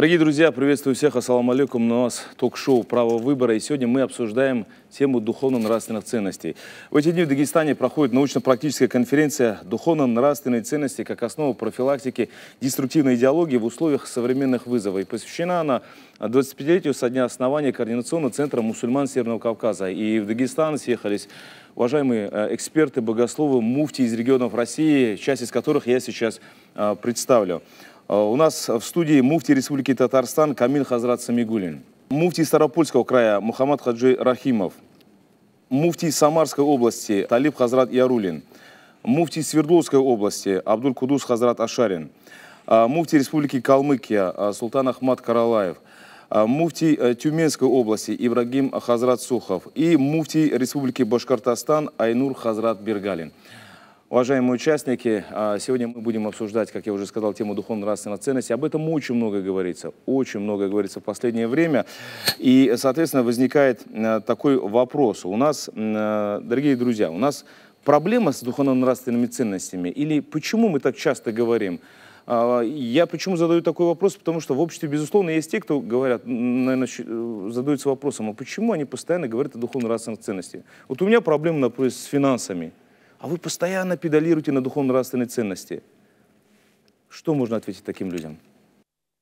Дорогие друзья, приветствую всех, ассаламу алейкум, на вас ток-шоу «Право выбора» и сегодня мы обсуждаем тему духовно-нравственных ценностей. В эти дни в Дагестане проходит научно-практическая конференция «Духовно-нравственные ценности как основа профилактики деструктивной идеологии в условиях современных вызовов». И посвящена она 25-летию со дня основания Координационного центра мусульман Северного Кавказа. И в Дагестан съехались уважаемые э, эксперты, богословы, муфти из регионов России, часть из которых я сейчас э, представлю. Э, у нас в студии муфти Республики Татарстан Камиль Хазрат Самигулин, муфти Старопольского края Мухаммад Хаджи Рахимов, муфти Самарской области Талиб Хазрат Ярулин, муфти Свердловской области Абдуль Кудус Хазрат Ашарин, э, муфти Республики Калмыкия э, Султан Ахмад Каралаев, муфти Тюменской области Ибрагим Хазрат Сухов и муфти Республики Башкортостан Айнур Хазрат Бергалин. Уважаемые участники, а, сегодня мы будем обсуждать, как я уже сказал, тему духовно-нравственной ценности. Об этом очень много говорится, очень много говорится в последнее время. И, соответственно, возникает а, такой вопрос. У нас, а, дорогие друзья, у нас проблема с духовно-нравственными ценностями? Или почему мы так часто говорим? Я почему задаю такой вопрос? Потому что в обществе, безусловно, есть те, кто говорят, наверное, э, задаются вопросом, а почему они постоянно говорят о духовно-нравственных ценностях? Вот у меня проблема, например, с финансами – а вы постоянно педалируете на духовно-нравственные ценности. Что можно ответить таким людям?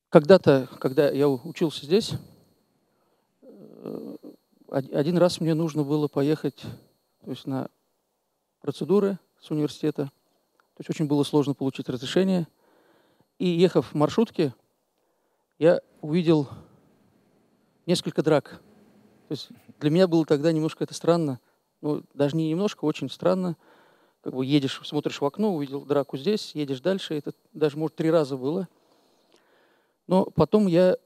Когда-то, когда я учился здесь, э, один раз мне нужно было поехать то есть на процедуры с университета. То есть очень было сложно получить разрешение. И ехав в маршрутке, я увидел несколько драк. То есть для меня было тогда немножко это странно. Ну, даже не немножко, очень странно – как бы едешь, смотришь в окно, увидел драку здесь, едешь дальше. Это даже, может, три раза было. Но потом я,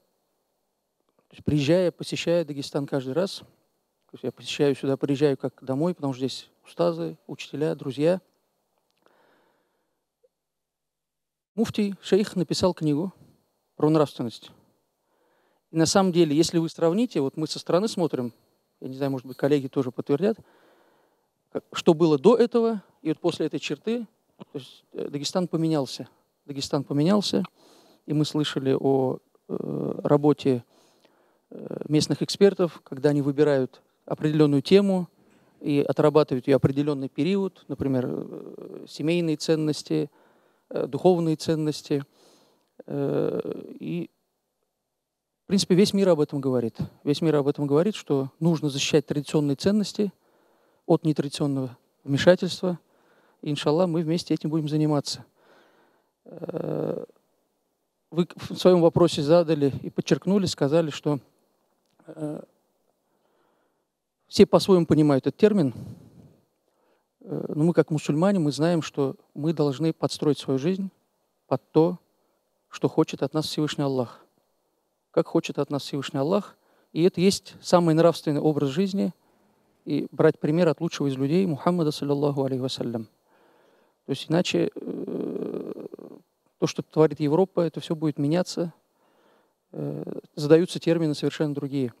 приезжая, посещая Дагестан каждый раз, то есть я посещаю сюда, приезжаю как домой, потому что здесь устазы, учителя, друзья. Муфтий, шейх написал книгу про нравственность. И на самом деле, если вы сравните, вот мы со стороны смотрим, я не знаю, может быть, коллеги тоже подтвердят, что было до этого и вот после этой черты то есть, э, Дагестан поменялся. Дагестан поменялся, и мы слышали о э, работе э, местных экспертов, когда они выбирают определенную тему и отрабатывают ее определенный период, например, э, семейные ценности, духовные ценности. и, в принципе, весь мир об этом говорит. Весь мир об этом говорит, что нужно защищать традиционные ценности от нетрадиционного вмешательства – Иншаллах, мы вместе этим будем заниматься. Э, вы в своем вопросе задали и подчеркнули, сказали, что э, все по-своему понимают этот термин. Э, но мы, как мусульмане, мы знаем, что мы должны подстроить свою жизнь под то, что хочет от нас Всевышний Аллах. Как хочет от нас Всевышний Аллах. И это есть самый нравственный образ жизни – и брать пример от лучшего из людей Мухаммада, саллиллаху алейхи вассалям. То есть иначе э, то, что творит Европа, это все будет меняться, э, задаются термины совершенно другие.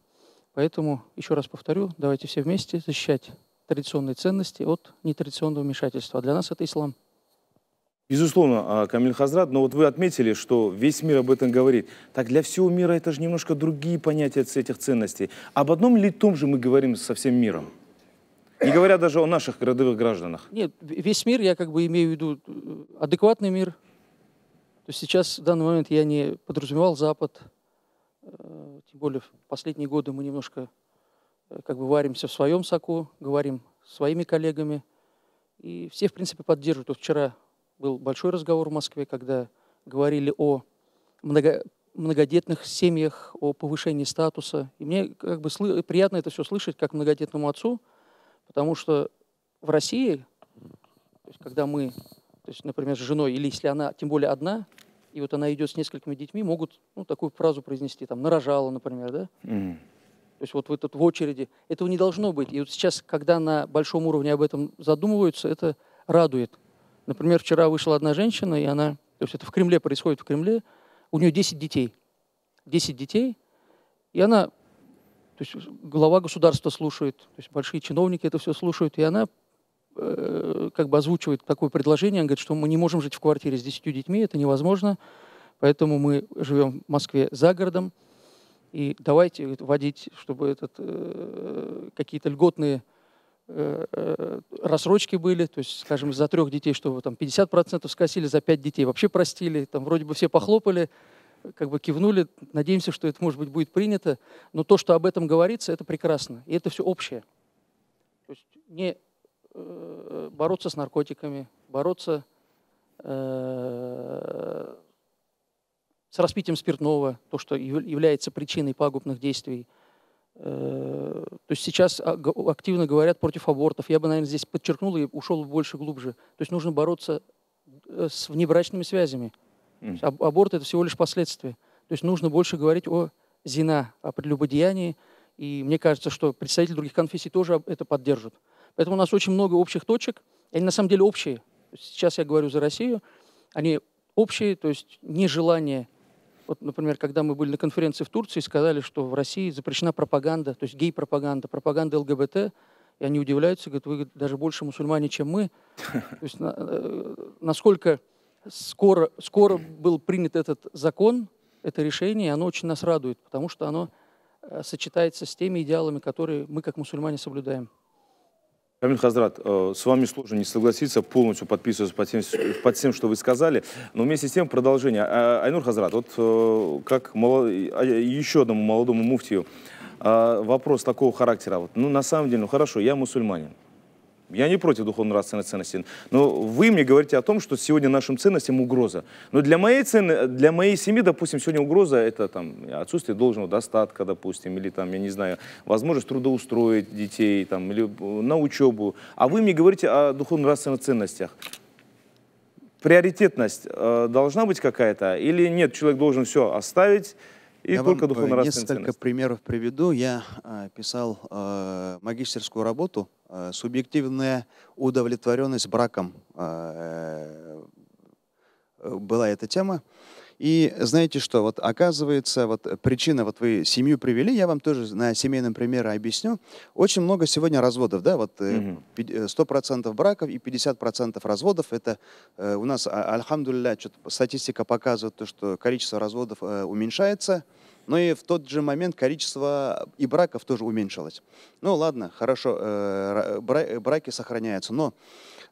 Поэтому, еще раз повторю, давайте все вместе защищать традиционные ценности от нетрадиционного вмешательства. А для нас это ислам. Безусловно, а, Камиль Хазрат, но вот вы отметили, что весь мир об этом говорит. Так для всего мира это же немножко другие понятия этих ценностей. Об одном ли том же мы говорим со всем миром? Не говоря даже о наших городовых гражданах. Нет, весь мир, я как бы имею в виду э, адекватный мир. То есть сейчас, в данный момент, я не подразумевал Запад. Э, тем более в последние годы мы немножко э, как бы варимся в своем соку, говорим с своими коллегами. И все, в принципе, поддерживают. Вот вчера был большой разговор в Москве, когда говорили о много, многодетных семьях, о повышении статуса. И мне как бы приятно это все слышать, как многодетному отцу – Потому что в России, то есть, когда мы, то есть, например, с женой, или если она, тем более одна, и вот она идет с несколькими детьми, могут ну, такую фразу произнести, там, нарожала, например, да? Mm. То есть вот вы этот в очереди. Этого не должно быть. И вот сейчас, когда на большом уровне об этом задумываются, это радует. Например, вчера вышла одна женщина, и она, то есть это в Кремле происходит, в Кремле, у нее 10 детей. 10 детей, и она есть глава государства слушает, то есть большие чиновники это все слушают, и она э, как бы озвучивает такое предложение, она говорит, что мы не можем жить в квартире с 10 детьми, это невозможно, поэтому мы живем в Москве за городом, и давайте вводить, чтобы этот, э, какие-то льготные э, э, рассрочки были, то есть, скажем, за трех детей, чтобы там 50% скосили, за пять детей вообще простили, там вроде бы все похлопали, как бы кивнули, надеемся, что это, может быть, будет принято, но то, что об этом говорится, это прекрасно, и это все общее. То есть не э, бороться с наркотиками, бороться э, с распитием спиртного, то, что является причиной пагубных действий. Э, то есть сейчас а, активно говорят против абортов. Я бы, наверное, здесь подчеркнул и ушел больше глубже. То есть нужно бороться э, с внебрачными связями – Mm. -hmm. Аборт – это всего лишь последствия. То есть нужно больше говорить о зина, о прелюбодеянии. И мне кажется, что представители других конфессий тоже это поддержат. Поэтому у нас очень много общих точек. Они на самом деле общие. Сейчас я говорю за Россию. Они общие, то есть нежелание. Вот, например, когда мы были на конференции в Турции, сказали, что в России запрещена пропаганда, то есть гей-пропаганда, пропаганда ЛГБТ. И они удивляются, говорят, вы даже больше мусульмане, чем мы. То есть на, э, насколько скоро, скоро был принят этот закон, это решение, и оно очень нас радует, потому что оно э, сочетается с теми идеалами, которые мы как мусульмане соблюдаем. Рамиль Хазрат, э, с вами сложно не согласиться, полностью подписываюсь под всем, под тем, что вы сказали, но вместе с тем продолжение. А, Айнур Хазрат, вот э, как молод... А, еще одному молодому муфтию вопрос такого характера. Вот, ну, на самом деле, ну хорошо, я мусульманин, я не против духовно-нравственных ценностей. Но вы мне говорите о том, что сегодня нашим ценностям угроза. Но для моей, цен... для моей семьи, допустим, сегодня угроза – это там, отсутствие должного достатка, допустим, или, там, я не знаю, возможность трудоустроить детей там, или на учебу. А вы мне говорите о духовно-нравственных ценностях. Приоритетность э, должна быть какая-то или нет? Человек должен все оставить, и я только э, духовно несколько примеров приведу. Я э, писал э, магистерскую работу «Субъективная удовлетворенность браком». Была эта тема. И знаете что, вот оказывается, вот причина, вот вы семью привели, я вам тоже на семейном примере объясню. Очень много сегодня разводов, да, вот 100% э, э, браков и 50% разводов. Это э, у нас, а, альхамдулилля, статистика показывает то, что количество разводов уменьшается. Но ну и в тот же момент количество и браков тоже уменьшилось. Ну ладно, хорошо, браки сохраняются, но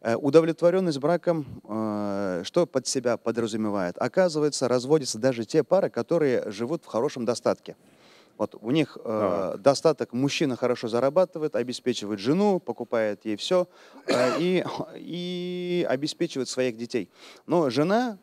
Э, Удовлетворенность браком, э, что под себя подразумевает? Оказывается, разводятся даже те пары, которые живут в хорошем достатке. Вот у них э, достаток, мужчина хорошо зарабатывает, обеспечивает жену, покупает ей все э, и, и обеспечивает своих детей. Но жена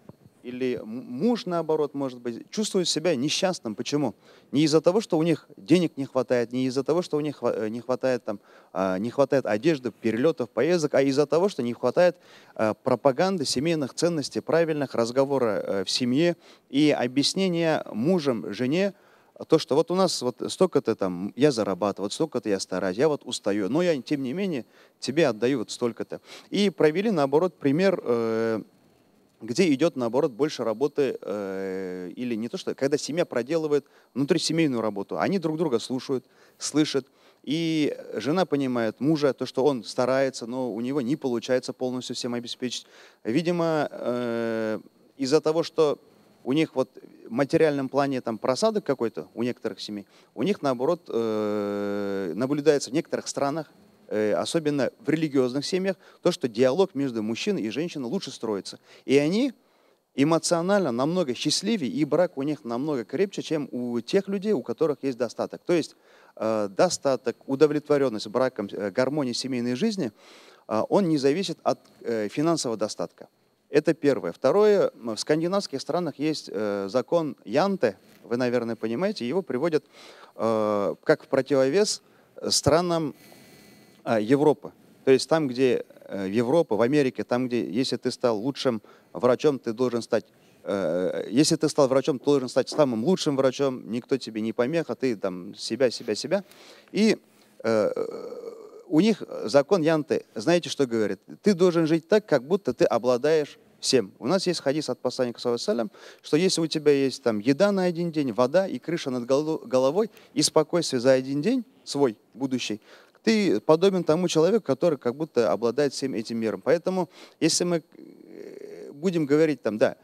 или муж, наоборот, может быть, чувствует себя несчастным. Почему? Не из-за того, что у них денег не хватает, не из-за того, что у них э, не хватает, там, а, не хватает одежды, перелетов, поездок, а из-за того, что не хватает э, пропаганды семейных ценностей, правильных разговора э, в семье и объяснения мужем, жене, то, что вот у нас вот столько-то там я зарабатываю, вот столько-то я стараюсь, я вот устаю, но я, тем не менее, тебе отдаю вот столько-то. И провели, наоборот, пример э, где идет, наоборот, больше работы, э, или не то что, когда семья проделывает внутрисемейную работу, они друг друга слушают, слышат, и жена понимает мужа, то, что он старается, но у него не получается полностью всем обеспечить. Видимо, э, из-за того, что у них вот в материальном плане там просадок какой-то у некоторых семей, у них, наоборот, э, наблюдается в некоторых странах, Э, особенно в религиозных семьях, то, что диалог между мужчиной и женщиной лучше строится. И они эмоционально намного счастливее, и брак у них намного крепче, чем у тех людей, у которых есть достаток. То есть э, достаток, удовлетворенность браком, э, гармония семейной жизни, он не зависит от финансового достатка. Это первое. Второе, в скандинавских странах есть закон Янте, вы, наверное, понимаете, его приводят как в противовес странам а, Европа. То есть там, где э, в Европе, в Америке, там, где, если ты стал лучшим врачом, ты должен стать э, если ты стал врачом, ты должен стать самым лучшим врачом, никто тебе не помеха, ты там себя, себя, себя. И э, у них закон Янты, знаете, что говорит? Ты должен жить так, как будто ты обладаешь всем. У нас есть хадис от посланника, салям, что если у тебя есть там еда на один день, вода и крыша над головой и спокойствие за один день свой, будущий, ты подобен тому человеку, который как будто обладает всем этим миром. Поэтому, если мы э, будем говорить там, да,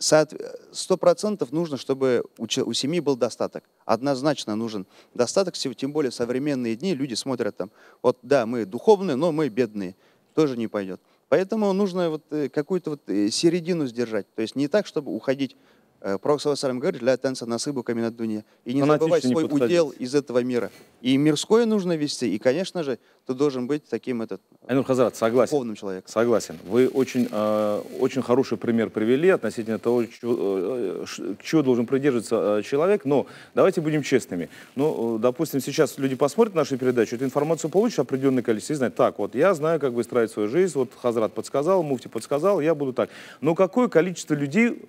сто процентов нужно, чтобы у семьи был достаток. Однозначно нужен достаток, тем более в современные дни люди смотрят там, вот да, мы духовные, но мы бедные, тоже не пойдет. Поэтому нужно вот э, какую-то вот э, середину сдержать. То есть не так, чтобы уходить Э, пророк Сарам говорит, ля танца насыбуками на дуне. И не забывай свой подходить. удел из этого мира. И мирское нужно вести, и, конечно же, ты должен быть таким этот, Айнур Хазрат, согласен. духовным человеком. Согласен. Вы очень, э, очень хороший пример привели относительно того, чего, э, чего должен придерживаться э, человек. Но давайте будем честными. Ну, э, допустим, сейчас люди посмотрят нашу передачу, эту информацию получат определенное количество и знают, так, вот я знаю, как выстраивать свою жизнь, вот Хазрат подсказал, Муфти подсказал, я буду так. Но какое количество людей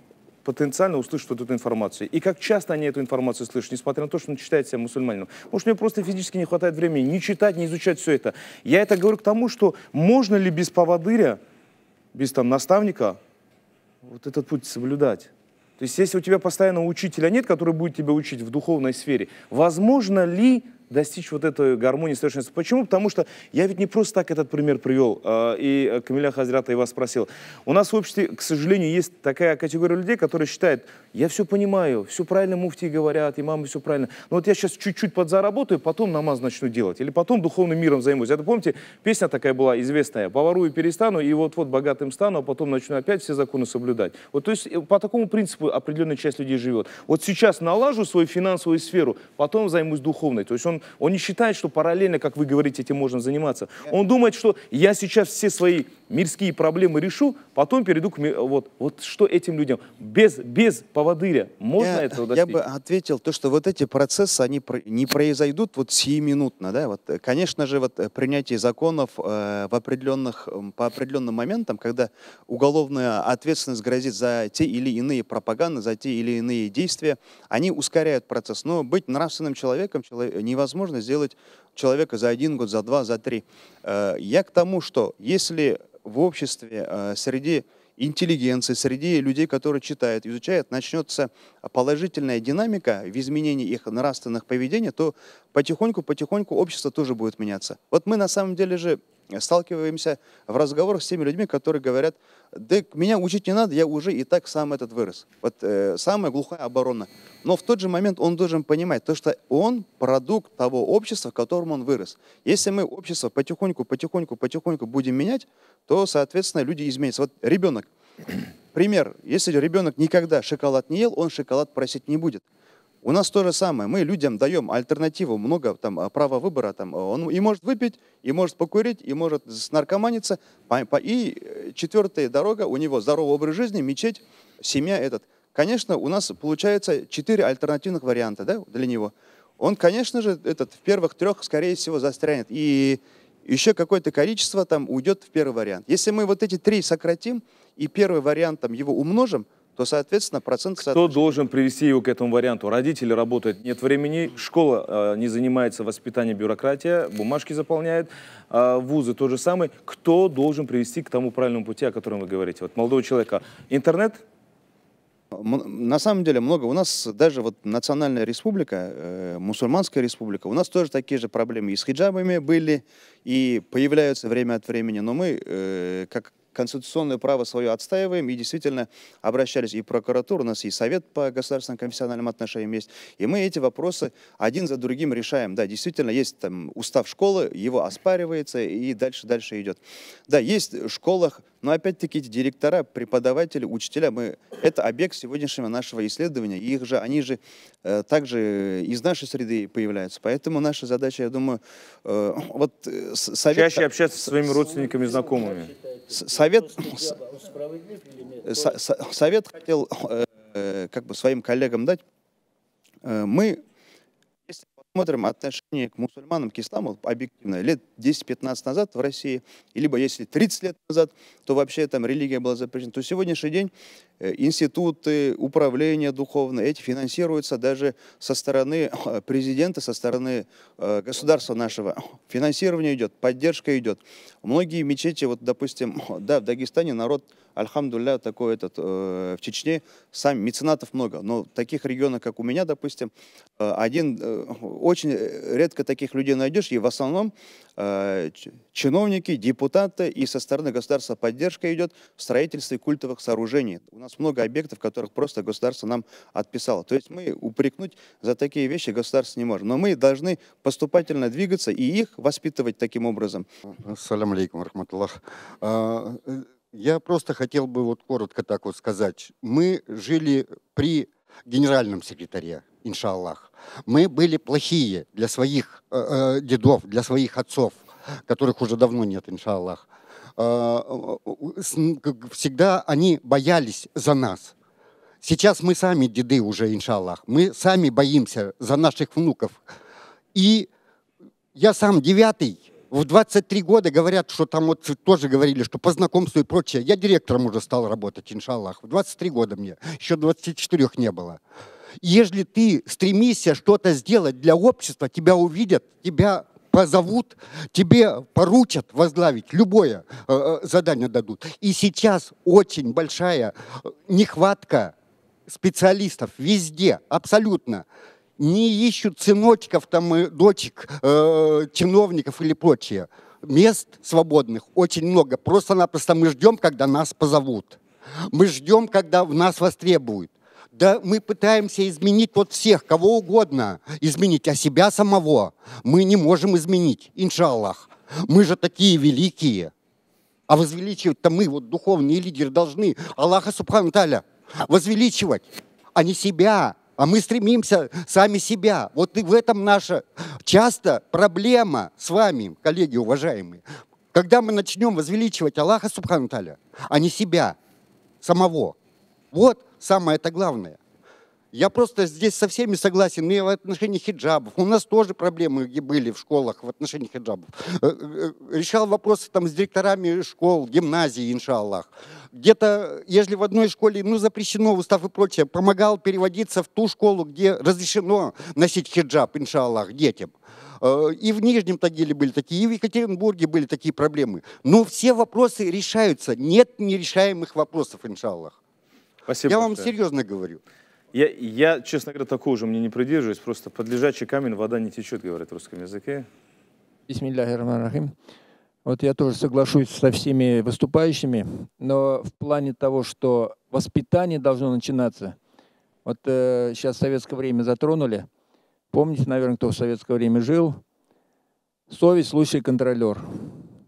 потенциально услышат вот эту информацию. И как часто они эту информацию слышат, несмотря на то, что он считает себя мусульманином. Может, у него просто физически не хватает времени не читать, не изучать все это. Я это говорю к тому, что можно ли без поводыря, без там наставника, вот этот путь соблюдать. То есть если у тебя постоянно учителя нет, который будет тебя учить в духовной сфере, возможно ли достичь вот этой гармонии совершенства. Почему? Потому что я ведь не просто так этот пример привел, а, и Камиля Хазрята его спросил. У нас в обществе, к сожалению, есть такая категория людей, которые считают, я все понимаю, все правильно муфти говорят, имамы все правильно, но вот я сейчас чуть-чуть подзаработаю, потом намаз начну делать, или потом духовным миром займусь. Это, помните, песня такая была известная, «Поворую и перестану, и вот-вот богатым стану, а потом начну опять все законы соблюдать». Вот, то есть э, по такому принципу определенная часть людей живет. Вот сейчас налажу свою финансовую сферу, потом займусь духовной. То есть он он не считает, что параллельно, как вы говорите, этим можно заниматься. Э. Он думает, что я сейчас все свои мирские проблемы решу, потом перейду к... Вот, вот что этим людям? Без, без поводыря можно я, этого достичь? Я бы ответил то, что вот эти процессы, они не произойдут вот сиюминутно. Да? Вот, э, конечно же, вот э, принятие законов э, в определенных, по определенным моментам, когда уголовная ответственность грозит за те или иные пропаганды, за те или иные действия, они ускоряют процесс. Но быть нравственным человеком человек, невозможно возможно сделать человека за один год, за два, за три. Э, я к тому, что если в обществе, э, среди интеллигенции, среди людей, которые читают, изучают, начнется положительная динамика в изменении их нравственных поведений, то потихоньку-потихоньку общество тоже будет меняться. Вот мы на самом деле же сталкиваемся в разговорах с теми людьми, которые говорят, да меня учить не надо, я уже и так сам этот вырос. Вот э, самая глухая оборона. Но в тот же момент он должен понимать то, что он продукт того общества, в котором он вырос. Если мы общество потихоньку, потихоньку, потихоньку будем менять, то, соответственно, люди изменятся. Вот ребенок. Пример. Если ребенок никогда шоколад не ел, он шоколад просить не будет. У нас то же самое. Мы людям даем альтернативу, много там а, права выбора. Там, а, он и может выпить, и может покурить, и может снаркоманиться. И э, четвертая дорога у него здоровый образ жизни, мечеть, семья этот. Конечно, у нас получается четыре альтернативных варианта да, для него. Он, конечно же, этот в первых трех, скорее всего, застрянет. И еще какое-то количество там уйдет в первый вариант. Если мы вот эти три сократим и первый вариант там его умножим, то, соответственно, процент... Кто соответственно... должен привести его к этому варианту? Родители работают, нет времени, школа э, не занимается воспитанием, бюрократия, бумажки заполняет, э, вузы то же самое. Кто должен привести к тому правильному пути, о котором вы говорите? Вот молодого человека. Интернет? На самом деле много. У нас даже вот национальная республика, э, мусульманская республика, у нас тоже такие же проблемы и с хиджабами были, и появляются время от времени. Но мы, э, как конституционное право свое отстаиваем. И действительно обращались и прокуратура, у нас и Совет по государственным конфессиональным отношениям есть. И мы эти вопросы один за другим решаем. Да, действительно, есть там устав школы, его оспаривается и дальше-дальше идет. Да, есть в школах но опять-таки эти директора, преподаватели, учителя, мы, это объект сегодняшнего нашего исследования. И их же, они же э, также из нашей среды появляются. Поэтому наша задача, я думаю, э, вот э, совет... Чаще общаться со своими родственниками знакомыми. Совет, э, совет хотел э, э, как бы своим коллегам дать. Мы смотрим отношение к мусульманам, к исламу объективно, лет 10-15 назад в России, либо если 30 лет назад, то вообще там религия была запрещена, то сегодняшний день э, институты, управления духовное, эти финансируются даже со стороны э, президента, со стороны э, государства нашего. Финансирование идет, поддержка идет. Многие мечети, вот, допустим, да, в Дагестане народ Альхамдулля, такой этот, э, в Чечне сами меценатов много, но таких регионов, как у меня, допустим, э, один, э, очень редко таких людей найдешь, и в основном э, чиновники, депутаты, и со стороны государства поддержка идет в строительстве культовых сооружений. У нас много объектов, которых просто государство нам отписало. То есть мы упрекнуть за такие вещи государство не можем, но мы должны поступательно двигаться и их воспитывать таким образом. Ассаляму алейкум, рахматуллах. А, э, я просто хотел бы вот коротко так вот сказать. Мы жили при генеральном секретаре, иншаллах. Мы были плохие для своих э, э дедов, для своих отцов, которых уже давно нет, иншаллах. Э, э всегда они боялись за нас. Сейчас мы сами деды уже, иншаллах. Мы сами боимся за наших внуков. И я сам девятый, в 23 года говорят, что там вот тоже говорили, что по знакомству и прочее. Я директором уже стал работать, иншаллах. В 23 года мне, еще 24 не было. Если ты стремишься что-то сделать для общества, тебя увидят, тебя позовут, тебе поручат возглавить, любое э, э задание дадут. И сейчас очень большая э, нехватка специалистов везде, абсолютно не ищут сыночков, там, дочек, э, чиновников или прочее. Мест свободных очень много. Просто-напросто мы ждем, когда нас позовут. Мы ждем, когда в нас востребуют. Да мы пытаемся изменить вот всех, кого угодно, изменить, а себя самого мы не можем изменить, иншаллах. Мы же такие великие. А возвеличивать-то мы, вот духовные лидеры, должны Аллаха Субхану Таля возвеличивать, а не себя а мы стремимся сами себя. Вот и в этом наша часто проблема с вами, коллеги уважаемые. Когда мы начнем возвеличивать Аллаха Субхану а не себя, самого. Вот самое это главное. Я просто здесь со всеми согласен. И в отношении хиджабов. У нас тоже проблемы были в школах в отношении хиджабов. Э, э, решал вопросы там с директорами школ, гимназии, иншаллах. Где-то, если в одной школе, ну, запрещено устав и прочее, помогал переводиться в ту школу, где разрешено носить хиджаб, иншаллах, детям. Э, и в Нижнем Тагиле были такие, и в Екатеринбурге были такие проблемы. Но все вопросы решаются. Нет нерешаемых вопросов, иншаллах. Спасибо. Я большое. вам серьезно говорю. Я, я, честно говоря, такого же мне не придерживаюсь. Просто под лежачий камень вода не течет, говорят в русском языке. Бисмилляхи Вот я тоже соглашусь со всеми выступающими, но в плане того, что воспитание должно начинаться. Вот э, сейчас советское время затронули. Помните, наверное, кто в советское время жил? Совесть, случай, контролер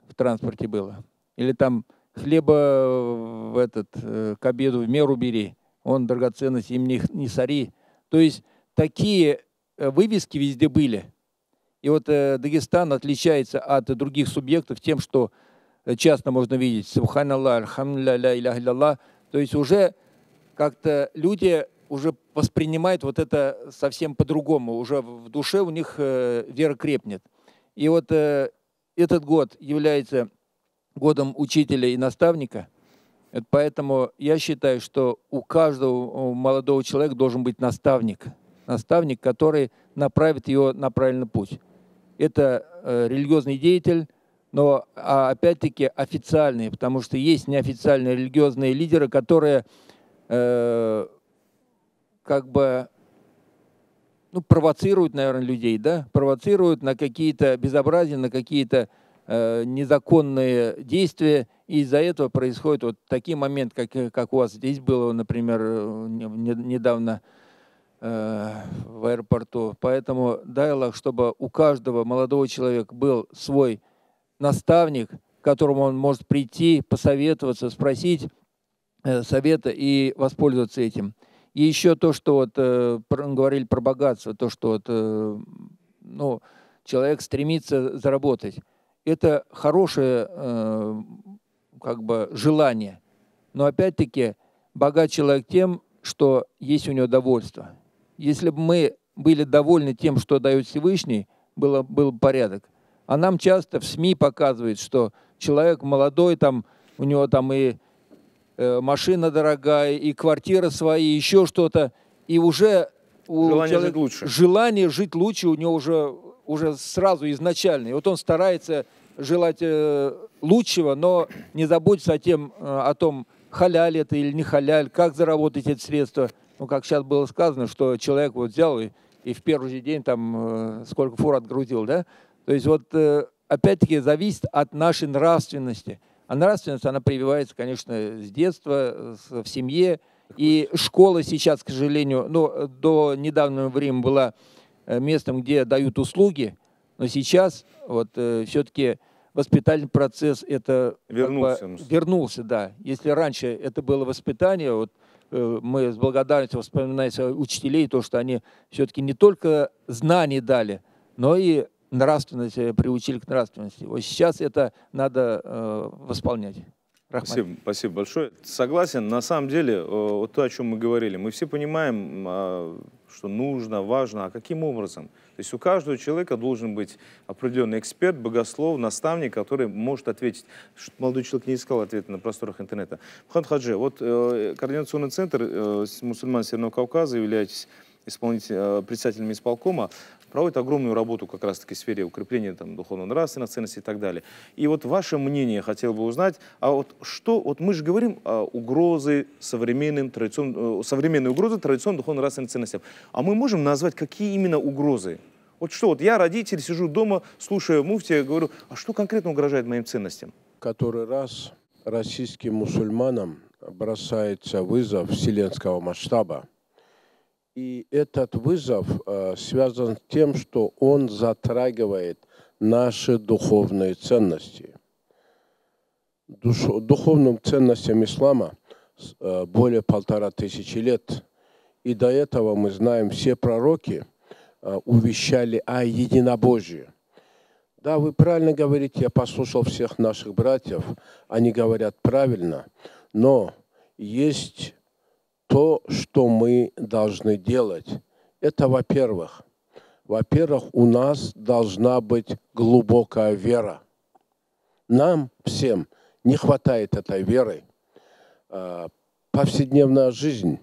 в транспорте было. Или там хлеба в этот, э, к обеду в меру бери он драгоценность не сори, То есть такие э, вывески везде были. И вот э, Дагестан отличается от других субъектов тем, что э, часто можно видеть «Субханаллах», «Альхамдулля», «Ля То есть уже как-то люди уже воспринимают вот это совсем по-другому. Уже в душе у них вера крепнет. И вот этот год является годом учителя и наставника – Поэтому я считаю, что у каждого молодого человека должен быть наставник. Наставник, который направит его на правильный путь. Это э, религиозный деятель, но а, опять-таки официальный, потому что есть неофициальные религиозные лидеры, которые э, как бы ну, провоцируют, наверное, людей, да, провоцируют на какие-то безобразия, на какие-то э, незаконные действия из-за этого происходит вот такие моменты, как, э, как у вас здесь было, например, э, недавно э, в аэропорту. Поэтому диалог, чтобы у каждого молодого человека был свой наставник, к которому он может прийти, посоветоваться, спросить э, совета и воспользоваться этим. И еще то, что вот э, про, говорили про богатство, то, что вот, э, ну, человек стремится заработать. Это хорошее э, как бы желание. Но опять-таки богат человек тем, что есть у него довольство. Если бы мы были довольны тем, что дает Всевышний, было, был порядок. А нам часто в СМИ показывают, что человек молодой, там, у него там и э, машина дорогая, и квартира своя, и еще что-то. И уже у желание человека, жить лучше. Желание жить лучше у него уже, уже сразу изначально. И вот он старается желать э, лучшего, но не заботиться о, тем, э, о том, халяль это или не халяль, как заработать эти средства. Ну, как сейчас было сказано, что человек вот взял и, и в первый же день там э, сколько фур отгрузил, да? То есть вот э, опять-таки зависит от нашей нравственности. А нравственность, она прививается, конечно, с детства, в семье. И школа сейчас, к сожалению, ну, до недавнего времени была местом, где дают услуги, но сейчас вот э, все-таки воспитательный процесс это э, вернулся, как бы, ну, вернулся, да. Если раньше это было воспитание, вот э, мы с благодарностью вспоминаем учителей, то, что они все-таки не только знания дали, но и нравственность, э, приучили к нравственности. Вот сейчас это надо э, восполнять. Спасибо, спасибо большое. Согласен. На самом деле, э, вот то, о чем мы говорили, мы все понимаем а, что нужно, важно, а каким образом. То есть у каждого человека должен быть определенный эксперт, богослов, наставник, который может ответить. Молодой человек не искал ответа на просторах интернета. Мухаммад Хаджи, вот э, координационный центр э, мусульман Северного Кавказа, являетесь исполнитель, э, председателем исполкома проводит огромную работу как раз-таки в сфере укрепления там, духовно-нравственных ценностей и так далее. И вот ваше мнение хотел бы узнать, а вот что, вот мы же говорим о угрозы современным, традицион, э, современной угрозы традиционным духовно-нравственным ценностям. А мы можем назвать, какие именно угрозы? Вот что, вот я родитель, сижу дома, слушаю муфтия, говорю, а что конкретно угрожает моим ценностям? Который раз российским мусульманам бросается вызов вселенского масштаба – и этот вызов э, связан с тем, что он затрагивает наши духовные ценности. Душ, духовным ценностям ислама э, более полтора тысячи лет. И до этого мы знаем, все пророки э, увещали о единобожии. Да, вы правильно говорите, я послушал всех наших братьев, они говорят правильно, но есть то, что мы должны делать. Это во-первых. Во-первых, у нас должна быть глубокая вера. Нам всем не хватает этой веры. А, повседневная жизнь.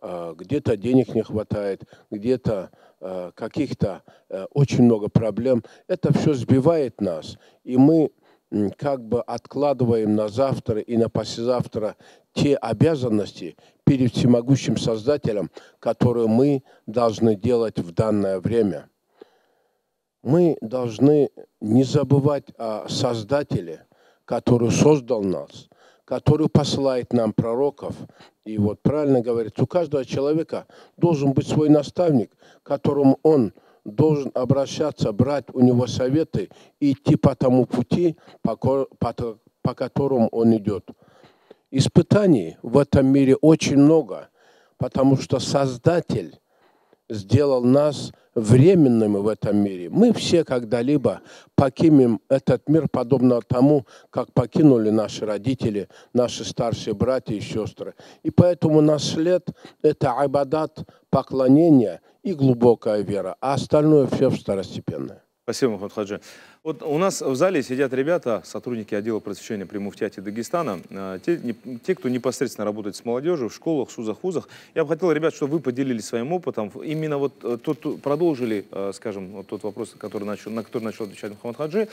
А, где-то денег не хватает, где-то а, каких-то э, очень много проблем. Это все сбивает нас. И мы как бы откладываем на завтра и на послезавтра те обязанности перед всемогущим Создателем, которые мы должны делать в данное время. Мы должны не забывать о Создателе, который создал нас, который посылает нам пророков. И вот правильно говорится, у каждого человека должен быть свой наставник, к которому он должен обращаться, брать у него советы и идти по тому пути, по, по, по которому он идет – Испытаний в этом мире очень много, потому что Создатель сделал нас временными в этом мире. Мы все когда-либо покинем этот мир, подобно тому, как покинули наши родители, наши старшие братья и сестры. И поэтому наслед – это айбадат, поклонение и глубокая вера, а остальное все второстепенное. Спасибо, Мухаммад Хаджи. Вот у нас в зале сидят ребята, сотрудники отдела просвещения при Муфтиате Дагестана, э, те, не, те, кто непосредственно работает с молодежью в школах, СУЗах, вузах. Я бы хотел, ребят, чтобы вы поделились своим опытом. Именно вот э, тот, продолжили, э, скажем, вот тот вопрос, который начал, на который начал отвечать Мухаммад Хаджи.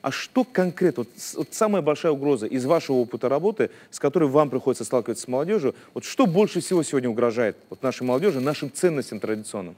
А что конкретно, вот, вот самая большая угроза из вашего опыта работы, с которой вам приходится сталкиваться с молодежью, вот что больше всего сегодня угрожает вот нашей молодежи, нашим ценностям традиционным?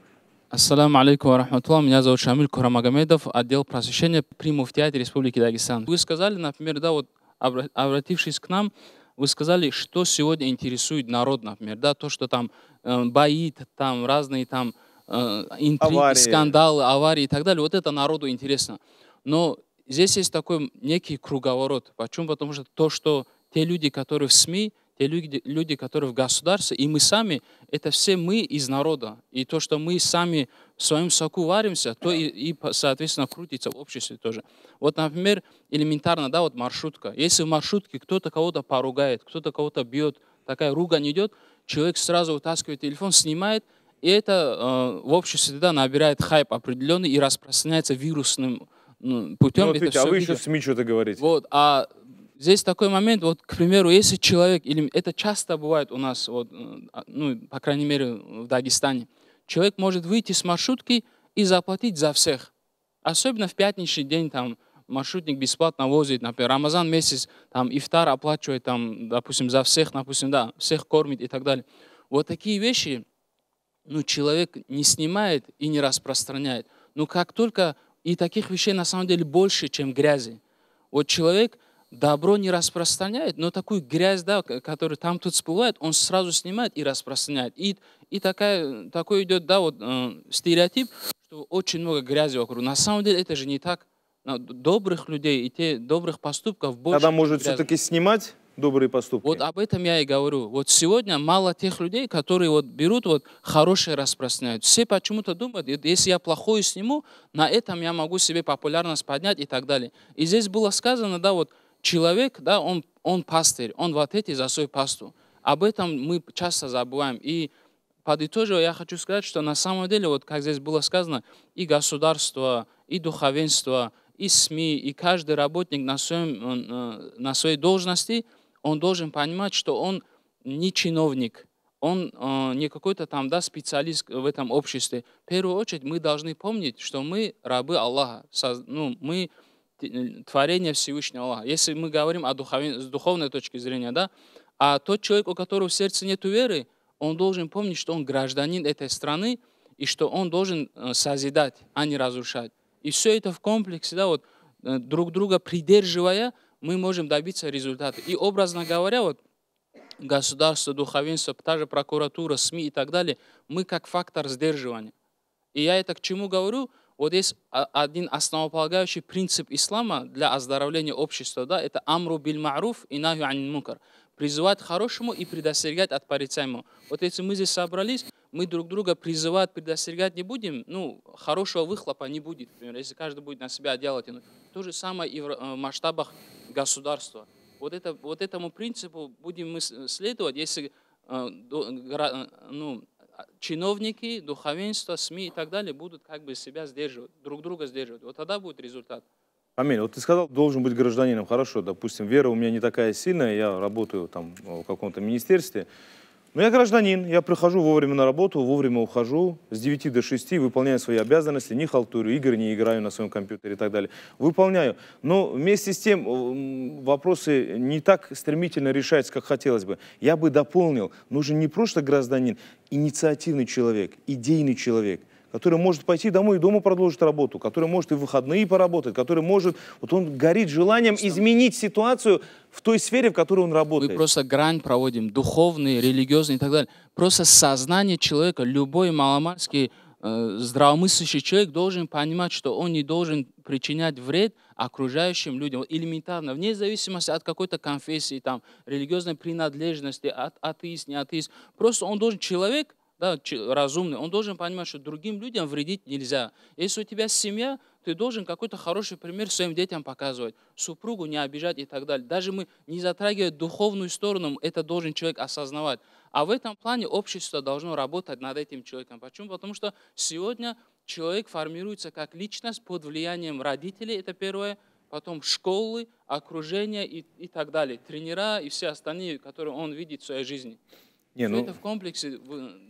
Ассаламу алейкум рахматуллах. Меня зовут Шамиль Курамагомедов, отдел просвещения при муфтиате Республики Дагестан. Вы сказали, например, да, вот обратившись к нам, вы сказали, что сегодня интересует народ, например, да, то, что там э, бои, там разные там э, интриги, аварии. скандалы, аварии и так далее. Вот это народу интересно. Но здесь есть такой некий круговорот. Почему? Потому что то, что те люди, которые в СМИ, те люди, люди, которые в государстве, и мы сами, это все мы из народа. И то, что мы сами в своем соку варимся, то и, и соответственно, крутится в обществе тоже. Вот, например, элементарно, да, вот маршрутка. Если в маршрутке кто-то кого-то поругает, кто-то кого-то бьет, такая ругань идет, человек сразу вытаскивает телефон, снимает, и это э, в обществе тогда набирает хайп определенный и распространяется вирусным ну, путем. Ну, вот видите, а вы еще с СМИ это говорите. Вот, а Здесь такой момент, вот, к примеру, если человек, или это часто бывает у нас, вот, а, ну, по крайней мере, в Дагестане, человек может выйти с маршрутки и заплатить за всех. Особенно в пятничный день, там, маршрутник бесплатно возит, например, Рамазан месяц, там, ифтар оплачивает, там, допустим, за всех, допустим, да, всех кормит и так далее. Вот такие вещи, ну, человек не снимает и не распространяет. Но как только, и таких вещей на самом деле больше, чем грязи. Вот человек – добро не распространяет, но такую грязь, да, которая там тут всплывает, он сразу снимает и распространяет. И, и такая, такой идет, да, вот э, стереотип, что очень много грязи вокруг. На самом деле это же не так. Добрых людей и те добрых поступков больше. Тогда может все-таки снимать? добрые поступки. Вот об этом я и говорю. Вот сегодня мало тех людей, которые вот берут вот хорошее распространяют. Все почему-то думают, «Э, если я плохое сниму, на этом я могу себе популярность поднять и так далее. И здесь было сказано, да, вот человек, да, он, он пастырь, он в ответе за свою пасту. Об этом мы часто забываем. И подытоживая, я хочу сказать, что на самом деле, вот как здесь было сказано, и государство, и духовенство, и СМИ, и каждый работник на, своем, э, на своей должности, он должен понимать, что он не чиновник, он э, не какой-то там да, специалист в этом обществе. В первую очередь мы должны помнить, что мы рабы Аллаха, ну, мы творение Всевышнего Аллаха. Если мы говорим о духове, с духовной точки зрения, да, а тот человек, у которого в сердце нет веры, он должен помнить, что он гражданин этой страны, и что он должен э, созидать, а не разрушать. И все это в комплексе, да, вот э, друг друга придерживая, мы можем добиться результата. И образно говоря, вот государство, духовенство, та же прокуратура, СМИ и так далее, мы как фактор сдерживания. И я это к чему говорю? Вот есть один основополагающий принцип ислама для оздоровления общества, да, это амру биль маруф и нахю ан мукар. Призывать хорошему и предостерегать от порицаемого. Вот если мы здесь собрались, мы друг друга призывать, предостерегать не будем, ну, хорошего выхлопа не будет, например, если каждый будет на себя делать. То же самое и э, в масштабах государства. Вот, это, вот этому принципу будем мы следовать, если э, э, ну, чиновники, духовенство, СМИ и так далее будут как бы себя сдерживать, друг друга сдерживать. Вот тогда будет результат. Аминь. Вот ты сказал, должен быть гражданином. Хорошо, допустим, вера у меня не такая сильная, я работаю там в каком-то министерстве. Ну я гражданин, я прихожу вовремя на работу, вовремя ухожу, с 9 до 6 выполняю свои обязанности, не халтурю, игры не играю на своем компьютере и так далее. Выполняю. Но вместе с тем э, вопросы не так стремительно решаются, как хотелось бы. Я бы дополнил, нужен не просто гражданин, инициативный человек, идейный человек – который может пойти домой и дома продолжить работу, который может и в выходные поработать, который может... Вот он горит желанием изменить ситуацию в той сфере, в которой он работает. Мы просто грань проводим, духовный, религиозный и так далее. Просто сознание человека, любой маломальский э, здравомыслящий человек должен понимать, что он не должен причинять вред окружающим людям. Вот элементарно, вне зависимости от какой-то конфессии, там, религиозной принадлежности, от атеист, не атеист. Просто он должен, человек да, разумный, он должен понимать, что другим людям вредить нельзя. Если у тебя семья, ты должен какой-то хороший пример своим детям показывать, супругу не обижать и так далее. Даже мы не затрагивая духовную сторону, это должен человек осознавать. А в этом плане общество должно работать над этим человеком. Почему? Потому что сегодня человек формируется как личность под влиянием родителей, это первое, потом школы, окружения и, и так далее, тренера и все остальные, которые он видит в своей жизни. Не, Все ну, это в комплексе.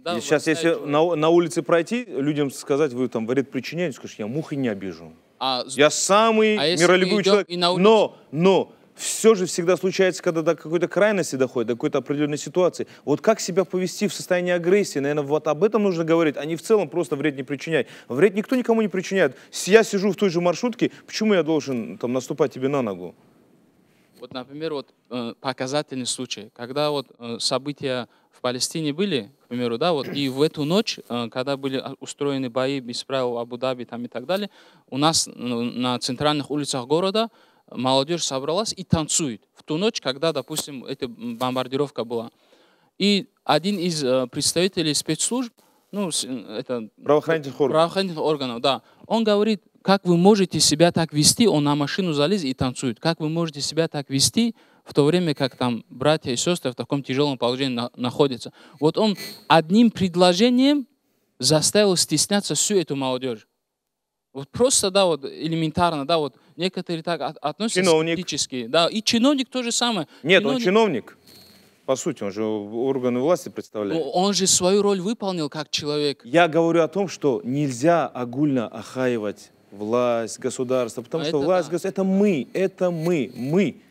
Да, сейчас, если э, на, на улице пройти, людям сказать, вы там вред причиняете, скажешь, я мухой не обижу. А, я самый а миролюбивый человек. на Но, но, все же всегда случается, когда до какой-то крайности доходит, до какой-то определенной ситуации. Вот как себя повести в состоянии агрессии? Наверное, вот об этом нужно говорить, а не в целом просто вред не причинять. Вред никто никому не причиняет. Я сижу в той же маршрутке, почему я должен там наступать тебе на ногу? Вот, например, вот э, показательный случай, когда вот э, события Палестине были, к примеру, да, вот, и в эту ночь, э, когда были а, устроены бои без правил в Абу-Даби там и так далее, у нас ну, на центральных улицах города молодежь собралась и танцует. В ту ночь, когда, допустим, эта бомбардировка была. И один из э, представителей спецслужб, ну, э, это... Правоохранительных органов. Правоохранительных органов, да. Он говорит, как вы можете себя так вести, он на машину залез и танцует, как вы можете себя так вести, в то время как там братья и сестры в таком тяжелом положении на, находятся. Вот он одним предложением заставил стесняться всю эту молодежь. Вот просто, да, вот элементарно, да, вот некоторые так относятся чиновник. скептически. Да, и чиновник то же самое. Нет, чиновник... он чиновник. По сути, он же органы власти представляет. Но он же свою роль выполнил как человек. Я говорю о том, что нельзя огульно охаивать власть, государство, потому а что это власть, да. государство, это мы, это мы, мы.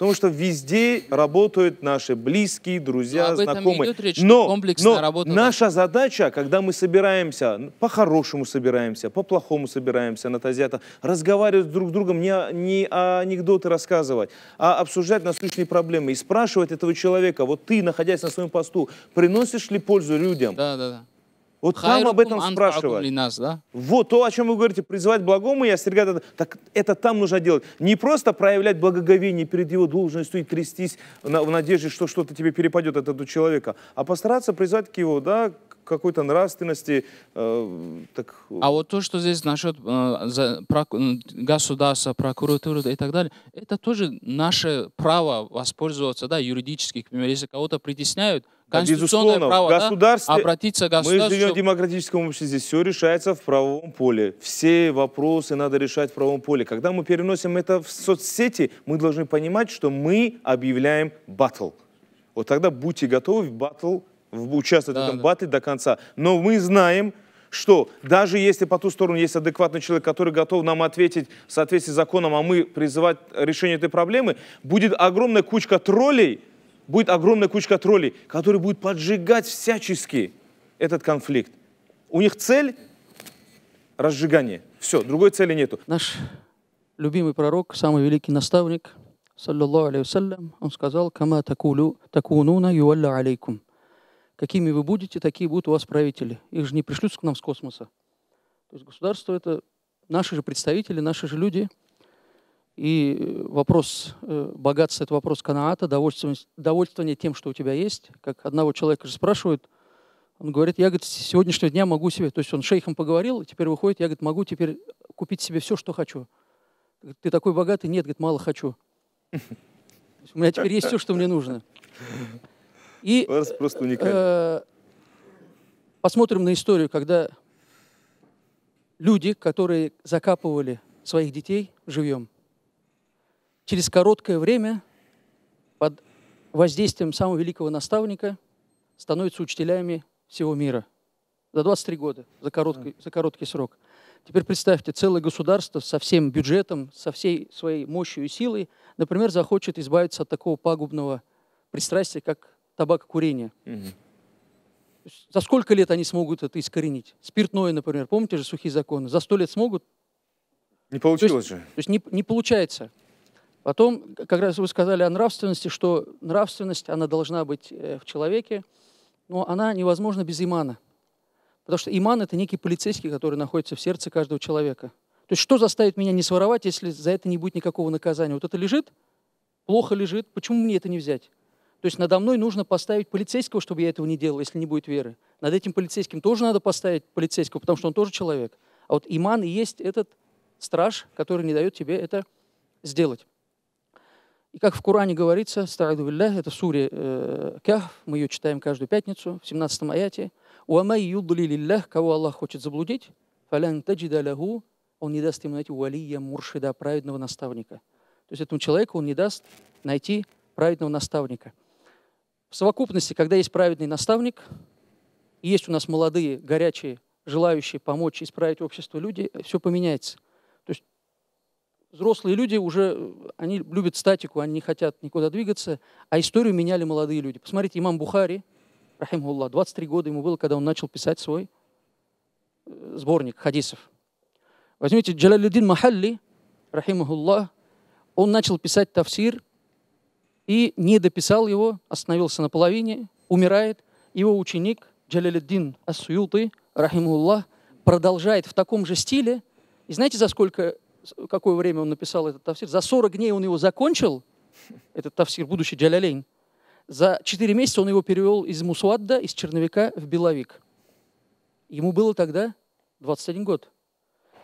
Потому что везде работают наши близкие, друзья, но об этом знакомые. Идет речь, но но работа наша задача, когда мы собираемся, по-хорошему собираемся, по-плохому собираемся на тазиата, разговаривать друг с другом, не, не анекдоты рассказывать, а обсуждать насущные проблемы и спрашивать этого человека, вот ты, находясь на своем посту, приносишь ли пользу людям? Да, да, да. Вот там об этом спрашивали. Нас, да? Вот то, о чем вы говорите, призывать благому и остерегать. Так это там нужно делать. Не просто проявлять благоговение перед его должностью и трястись в надежде, что что-то тебе перепадет от этого человека, а постараться призвать к его, да, какой-то нравственности. Э, так... А вот то, что здесь насчет э, за, про, государства, прокуратуры и так далее, это тоже наше право воспользоваться, да, юридически, к примеру, если кого-то притесняют, конституционное Безусловно, право государстве, да, обратиться к государству. Мы живем в демократическом обществе, все решается в правовом поле. Все вопросы надо решать в правовом поле. Когда мы переносим это в соцсети, мы должны понимать, что мы объявляем батл. Вот тогда будьте готовы в батл, участвовать да, в этом да. батле до конца. Но мы знаем, что даже если по ту сторону есть адекватный человек, который готов нам ответить в соответствии с законом, а мы призывать решение этой проблемы, будет огромная кучка троллей, будет огромная кучка троллей, которые будут поджигать всячески этот конфликт. У них цель – разжигание. Все, другой цели нету. Наш любимый пророк, самый великий наставник, саллиллаху алейхи он сказал, «Кама такулю, такунуна юалля алейкум». Какими вы будете, такие будут у вас правители. Их же не пришлют к нам с космоса. То есть государство – это наши же представители, наши же люди – и э, вопрос э, богатства – это вопрос канаата, довольствование, тем, что у тебя есть. Как одного человека же спрашивают, он говорит, я говорит, с сегодняшнего дня могу себе, то есть он шейхом поговорил, теперь выходит, я говорит, могу теперь купить себе все, что хочу. Ты такой богатый? Нет, говорит, мало хочу. У меня теперь есть все, что мне нужно. И просто э, уникально. Посмотрим на историю, когда люди, которые закапывали своих детей живьем, через короткое время под воздействием самого великого наставника становятся учителями всего мира. За 23 года, за короткий, за короткий срок. Теперь представьте, целое государство со всем бюджетом, со всей своей мощью и силой, например, захочет избавиться от такого пагубного пристрастия, как табакокурение. Угу. За сколько лет они смогут это искоренить? Спиртное, например, помните же сухие законы? За сто лет смогут? Не получилось то есть, же. То есть не, не получается. Потом, как раз вы сказали о нравственности, что нравственность, она должна быть э, в человеке, но она невозможна без имана. Потому что иман – это некий полицейский, который находится в сердце каждого человека. То есть что заставит меня не своровать, если за это не будет никакого наказания? Вот это лежит, плохо лежит, почему мне это не взять? То есть надо мной нужно поставить полицейского, чтобы я этого не делал, если не будет веры. Над этим полицейским тоже надо поставить полицейского, потому что он тоже человек. А вот иман и есть этот страж, который не дает тебе это сделать. И как в Коране говорится, «Ста'аду биллях» — это в суре э, мы ее читаем каждую пятницу, в 17 аяте. «Уамай юдли лиллях» — кого Аллах хочет заблудить, «фалян таджида лягу» — он не даст ему найти уалия муршида, праведного наставника. То есть этому человеку он не даст найти праведного наставника. В совокупности, когда есть праведный наставник, есть у нас молодые, горячие, желающие помочь, исправить общество люди, все поменяется — взрослые люди уже, э, они любят статику, они не хотят никуда двигаться, а историю меняли молодые люди. Посмотрите, имам Бухари, рахимхулла, 23 года ему было, когда он начал писать свой э, сборник хадисов. Возьмите Джалалюддин Махалли, рахимахулла, он начал писать тавсир и не дописал его, остановился на половине, умирает. Его ученик Джалалюддин Асуюты, рахимуллах, продолжает в таком же стиле. И знаете, за сколько какое время он написал этот тавсир? за 40 дней он его закончил, этот тавсир будущий Джалялейн, за 4 месяца он его перевел из Мусуадда, из Черновика в Беловик. Ему было тогда 21 год.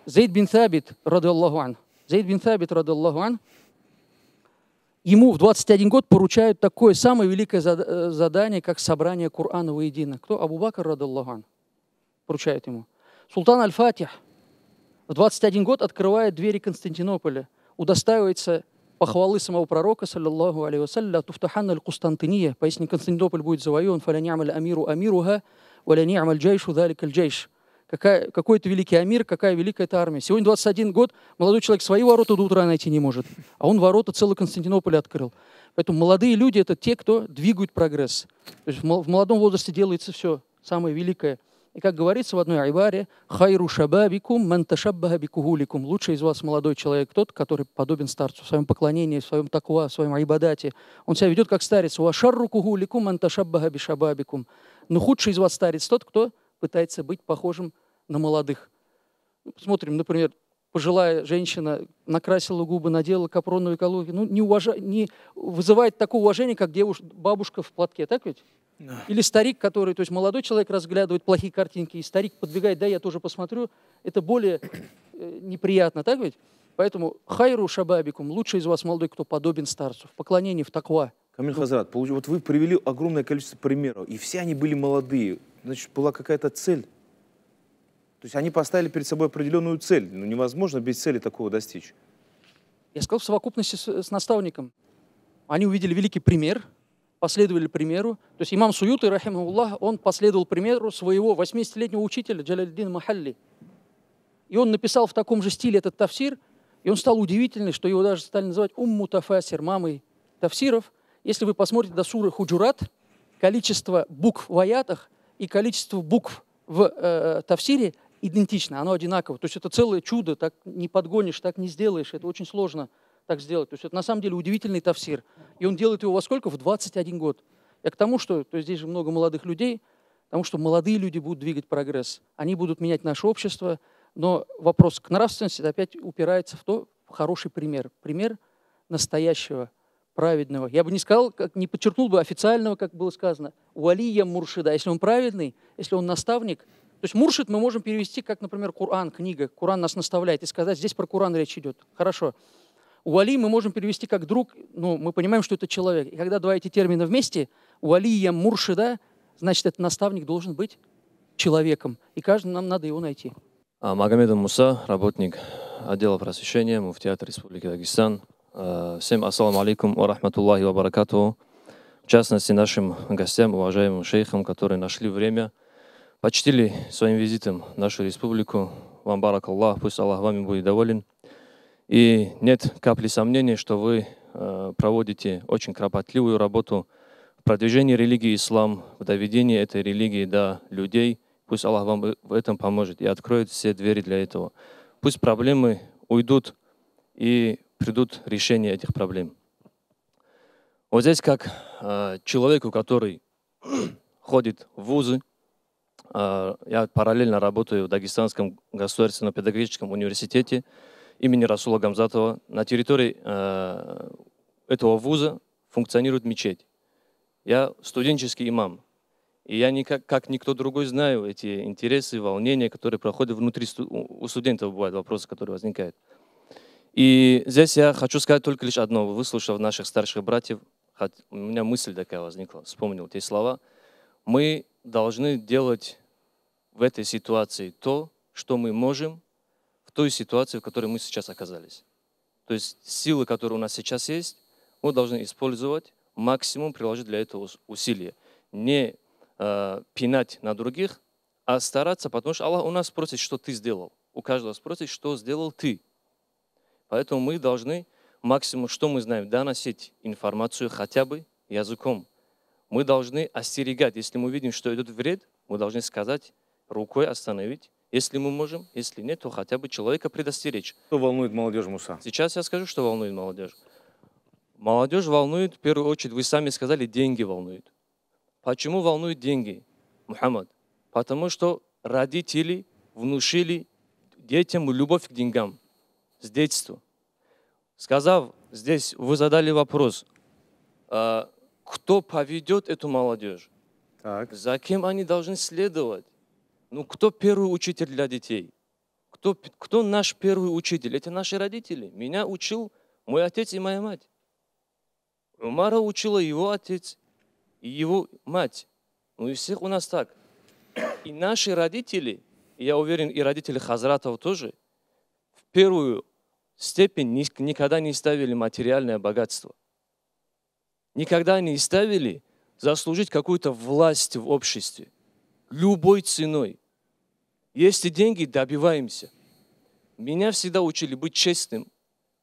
Зейд бин Табит, рады Аллаху ан. Зейд бин Табит, рады Аллаху ан. Ему в 21 год поручают такое самое великое э, задание, как собрание Корана воедино. Кто? Абу Бакр, рады Аллаху ан. Поручает ему. Султан Аль-Фатих – в 21 год открывает двери Константинополя, удостаивается похвалы самого пророка, саллиллаху алейхи вассалям, «Туфтаханна аль-Кустантиния», поясни, Константинополь будет завоеван, «Фаляниамаль амиру амируха, валяниамаль джайшу далик аль джейш. Какая, какой это великий Амир, какая великая эта армия. Сегодня 21 год, молодой человек свои ворота до утра найти не может, а он ворота целого Константинополя открыл. Поэтому молодые люди – это те, кто двигают прогресс. То есть в молодом возрасте делается все самое великое. И как говорится в одной айваре, «Хайру шабабикум манташаббаха бикугуликум» «Лучший из вас молодой человек тот, который подобен старцу в своем поклонении, в своем такуа, в своем айбадате. Он себя ведет как старец. Уашарру кугуликум манташаббаха бишабабикум» «Но худший из вас старец тот, кто пытается быть похожим на молодых». Ну, Смотрим, например, пожилая женщина накрасила губы, надела капроновые колоки, ну, не, уважа... не вызывает такого уважения, как девушка, бабушка в платке, так ведь? Или старик, который, то есть молодой человек разглядывает плохие картинки, и старик подвигает, да, я тоже посмотрю, это более э, неприятно, так ведь? Поэтому хайру шабабикум, лучший из вас молодой, кто подобен старцу, в поклонении, в таква. Камиль Хазрат, вот вы привели огромное количество примеров, и все они были молодые. Значит, была какая-то цель. То есть они поставили перед собой определенную цель. Ну, невозможно без цели такого достичь. Я сказал в совокупности с, с наставником. Они увидели великий пример – последовали примеру. То есть имам Суюты, рахимахуллах, он последовал примеру своего 80-летнего учителя Джаляльдина Махалли. И он написал в таком же стиле этот тафсир, и он стал удивительный, что его даже стали называть умму тафасир, мамой тафсиров. Если вы посмотрите до суры Худжурат, количество букв в аятах и количество букв в э, тафсире идентично, оно одинаково. То есть это целое чудо, так не подгонишь, так не сделаешь, это очень сложно – так сделать. То есть это на самом деле удивительный тавсир. И он делает его во сколько? В 21 год. Я к тому, что то есть здесь же много молодых людей, потому что молодые люди будут двигать прогресс. Они будут менять наше общество. Но вопрос к нравственности опять упирается в то, в хороший пример. Пример настоящего, праведного. Я бы не сказал, как, не подчеркнул бы официального, как было сказано, валия муршида. Если он праведный, если он наставник, то есть Муршит мы можем перевести, как, например, Коран, книга. Коран нас наставляет. И сказать, здесь про Коран речь идет. Хорошо. Уали мы можем перевести как друг, но мы понимаем, что это человек. И когда два эти термина вместе, уалия муршида, значит, этот наставник должен быть человеком. И каждому нам надо его найти. А Магомед Муса, работник отдела просвещения Муфтиата Республики Дагестан. А, всем ассаламу алейкум ва рахматуллахи ва баракату. В частности, нашим гостям, уважаемым шейхам, которые нашли время, почтили своим визитом нашу республику. Вам барак Аллах, пусть Аллах вами будет доволен. И нет капли сомнений, что вы э, проводите очень кропотливую работу в продвижении религии ислам, в доведении этой религии до людей. Пусть Аллах вам в этом поможет и откроет все двери для этого. Пусть проблемы уйдут и придут решения этих проблем. Вот здесь как э, человеку, который ходит в вузы, э, я параллельно работаю в Дагестанском государственном педагогическом университете, имени Расула Гамзатова на территории э, этого вуза функционирует мечеть. Я студенческий имам. И я не как, никто другой знаю эти интересы, волнения, которые проходят внутри сту- у студентов, бывают вопросы, которые возникают. И здесь я хочу сказать только лишь одно. Выслушав наших старших братьев, у меня мысль такая возникла, вспомнил те слова. Мы должны делать в этой ситуации то, что мы можем, той ситуации, в которой мы сейчас оказались. То есть силы, которые у нас сейчас есть, мы должны использовать, максимум приложить для этого усилия. Не э, пинать на других, а стараться, потому что Аллах у нас спросит, что ты сделал. У каждого спросит, что сделал ты. Поэтому мы должны максимум, что мы знаем, доносить информацию хотя бы языком. Мы должны остерегать. Если мы видим, что идет вред, мы должны сказать, рукой остановить если мы можем, если нет, то хотя бы человека предостеречь. Что волнует молодежь, Муса? Сейчас я скажу, что волнует молодежь. Молодежь волнует, в первую очередь, вы сами сказали, деньги волнуют. Почему волнуют деньги, Мухаммад? Потому что родители внушили детям любовь к деньгам с детства. Сказав, здесь вы задали вопрос, а, кто поведет эту молодежь? Так. За кем они должны следовать? Ну, кто первый учитель для детей? Кто, кто наш первый учитель? Это наши родители. Меня учил мой отец и моя мать. Умара учила его отец и его мать. Ну, и всех у нас так. И наши родители, я уверен, и родители Хазратов тоже, в первую степень никогда не ставили материальное богатство. Никогда не ставили заслужить какую-то власть в обществе любой ценой. Если деньги, добиваемся. Меня всегда учили быть честным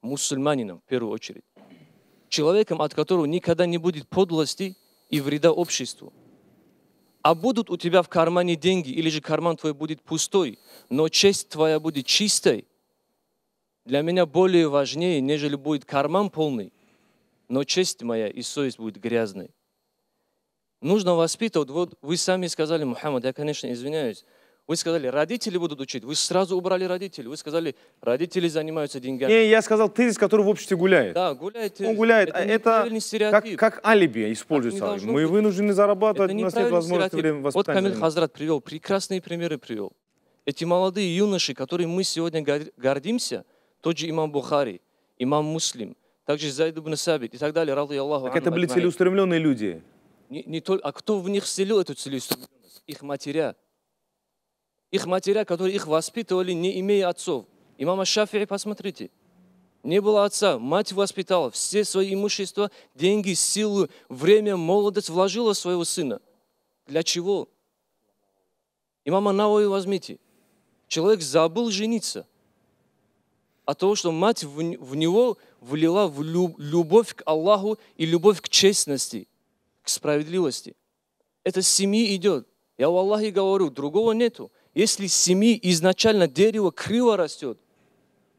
мусульманином в первую очередь. Человеком, от которого никогда не будет подлости и вреда обществу. А будут у тебя в кармане деньги, или же карман твой будет пустой, но честь твоя будет чистой, для меня более важнее, нежели будет карман полный, но честь моя и совесть будет грязной. Нужно воспитывать. Вот вы сами сказали, Мухаммад, я, конечно, извиняюсь. Вы сказали, родители будут учить. Вы сразу убрали родителей. Вы сказали, родители занимаются деньгами. Не, я сказал тезис, который в обществе гуляет. Да, гуляет. Он гуляет. Это, а это как, как алиби используется. Мы быть. вынуждены зарабатывать, это у нас нет возможности время воспитания. Вот Камиль Хазрат привел, прекрасные примеры привел. Эти молодые юноши, которые мы сегодня гордимся, тот же имам Бухари, имам Муслим, также Зайд ибн Сабит и так далее, рады Аллаху. Так это были целеустремленные люди. Не, не только, а кто в них вселил эту целеустремленность? Их матеря. Их матеря, которые их воспитывали, не имея отцов. И мама Шафии, посмотрите, не было отца, мать воспитала, все свои имущества, деньги, силы, время, молодость вложила в своего сына. Для чего? И мама Навою возьмите. Человек забыл жениться. А того, что мать в, в него влила в люб любовь к Аллаху и любовь к честности – к справедливости. Это с семьи идет. Я у Аллаха и говорю, другого нету. Если с семьи изначально дерево криво растет,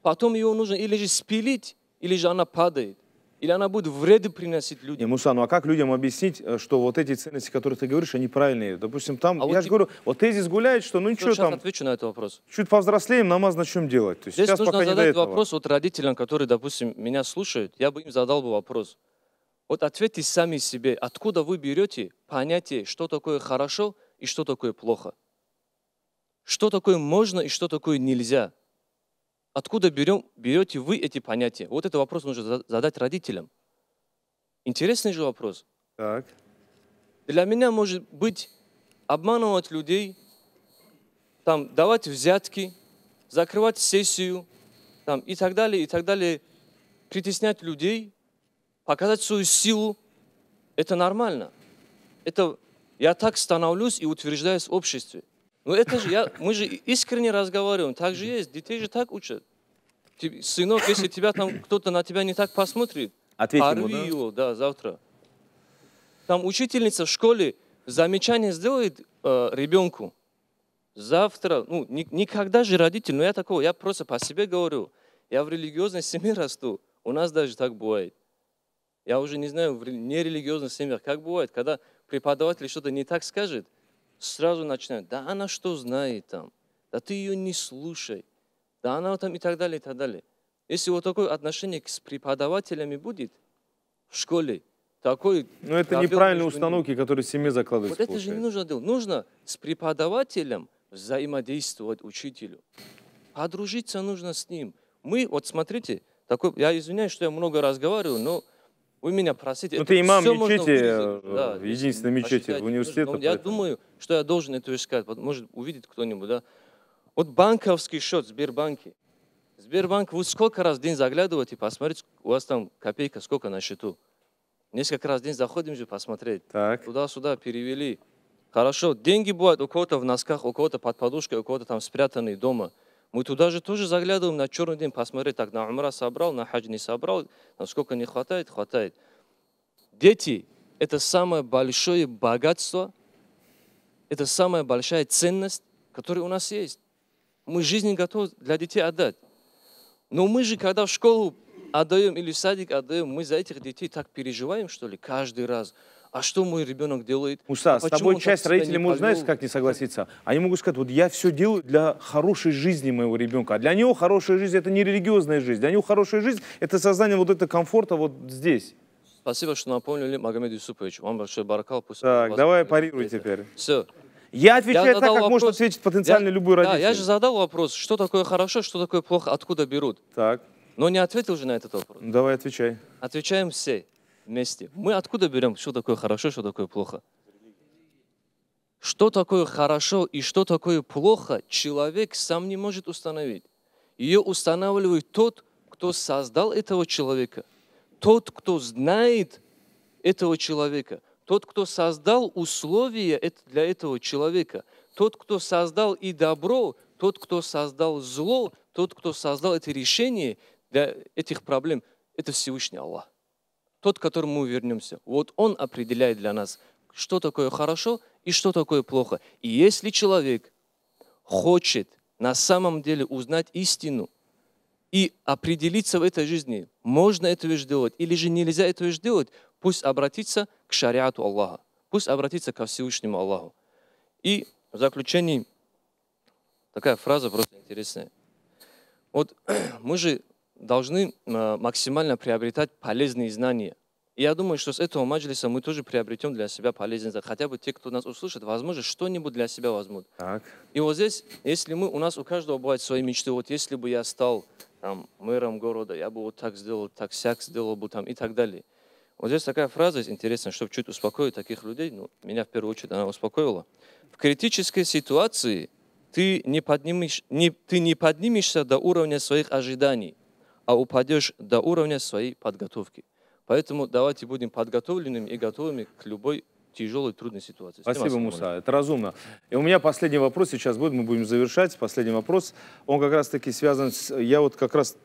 потом его нужно или же спилить, или же она падает. Или она будет вреды приносить людям. Не, Муса, ну а как людям объяснить, э, что вот эти ценности, которые ты говоришь, они правильные? Допустим, там, а я вот же и... говорю, вот тезис гуляет, что ну, ну ничего там... отвечу на этот вопрос. Чуть повзрослеем, намаз начнем делать. То есть Здесь сейчас нужно пока задать не до этого. вопрос вот родителям, которые, допустим, меня слушают. Я бы им задал бы вопрос. Вот ответьте сами себе, откуда вы берете понятие, что такое хорошо и что такое плохо. Что такое можно и что такое нельзя. Откуда берем, берете вы эти понятия? Вот этот вопрос нужно задать родителям. Интересный же вопрос. Так. Для меня может быть обманывать людей, там, давать взятки, закрывать сессию там, и так далее, и так далее, притеснять людей – показать свою силу, это нормально. Это я так становлюсь и утверждаюсь в обществе. Но ну, это же я, мы же искренне разговариваем, так же есть, детей же так учат. Ты, сынок, если тебя там кто-то на тебя не так посмотрит, Ответь порви ему, да? его, да, завтра. Там учительница в школе замечание сделает э, ребенку. Завтра, ну, ни, никогда же родитель, но я такого, я просто по себе говорю, я в религиозной семье расту, у нас даже так бывает. Я уже не знаю, в нерелигиозных семьях как бывает, когда преподаватель что-то не так скажет, сразу начинают, да она что знает там, да ты ее не слушай, да она там и так далее, и так далее. Если вот такое отношение с преподавателями будет в школе, такой... Но ну, это неправильные установки, ним. которые в семье закладываются. Вот получается. это же не нужно делать. Нужно с преподавателем взаимодействовать учителю. Подружиться нужно с ним. Мы, вот смотрите, такой, я извиняюсь, что я много разговариваю, но вы меня простите. Ну, ты имам мечети, э, да, единственной мечети в университете. Ну, я думаю, что я должен это искать. Может, увидит кто-нибудь, да? Вот банковский счет Сбербанки. Сбербанк, вы сколько раз в день заглядываете, посмотрите, у вас там копейка сколько на счету. Несколько раз в день заходим же посмотреть. Так. Туда-сюда перевели. Хорошо, деньги бывают у кого-то в носках, у кого-то под подушкой, у кого-то там спрятанные дома – мы туда же тоже заглядываем на черный день, посмотреть, так, на умра собрал, на хадж не собрал, насколько не хватает, хватает. Дети – это самое большое богатство, это самая большая ценность, которая у нас есть. Мы жизнь готовы для детей отдать. Но мы же, когда в школу отдаем или в садик отдаем, мы за этих детей так переживаем, что ли, каждый раз – а что мой ребенок делает? Муса, а с тобой часть родителей может, знаешь, как не согласиться? Они могут сказать, вот я все делаю для хорошей жизни моего ребенка. А для него хорошая жизнь – это не религиозная жизнь. Для него хорошая жизнь – это создание вот этого комфорта вот здесь. Спасибо, что напомнили Магомед Юсупович. Вам большой баракал. Пусть так, давай парируй теперь. Все. Я отвечаю я так, как вопрос. может ответить потенциально я, любой родитель. Да, я же задал вопрос, что такое хорошо, что такое плохо, откуда берут. Так. Но не ответил же на этот вопрос. Давай отвечай. Отвечаем все вместе. Мы откуда берем, что такое хорошо, что такое плохо? Что такое хорошо и что такое плохо, человек сам не может установить. Ее устанавливает тот, кто создал этого человека, тот, кто знает этого человека, тот, кто создал условия для этого человека, тот, кто создал и добро, тот, кто создал зло, тот, кто создал это решение для этих проблем, это Всевышний Аллах тот, к которому мы вернемся. Вот он определяет для нас, что такое хорошо и что такое плохо. И если человек хочет на самом деле узнать истину и определиться в этой жизни, можно это вещь делать или же нельзя это вещь делать, пусть обратится к шариату Аллаха, пусть обратится ко Всевышнему Аллаху. И в заключении такая фраза просто интересная. Вот мы же должны э, максимально приобретать полезные знания. И я думаю, что с этого маджлиса мы тоже приобретем для себя полезные знания. Хотя бы те, кто нас услышит, возможно, что-нибудь для себя возьмут. Так. И вот здесь, если мы, у нас у каждого бывают свои мечты. Вот если бы я стал там, мэром города, я бы вот так сделал, так сяк сделал бы там и так далее. Вот здесь такая фраза интересная, чтобы чуть успокоить таких людей. Ну, меня в первую очередь она успокоила. В критической ситуации ты не, поднимешь, не, ты не поднимешься до уровня своих ожиданий а упадешь до уровня своей подготовки. Поэтому давайте будем подготовленными и готовыми к любой тяжелой, трудной ситуации. Спасибо, Муса, это разумно. И у меня последний вопрос сейчас будет, мы будем завершать. Последний вопрос, он как раз-таки связан с... Я вот как раз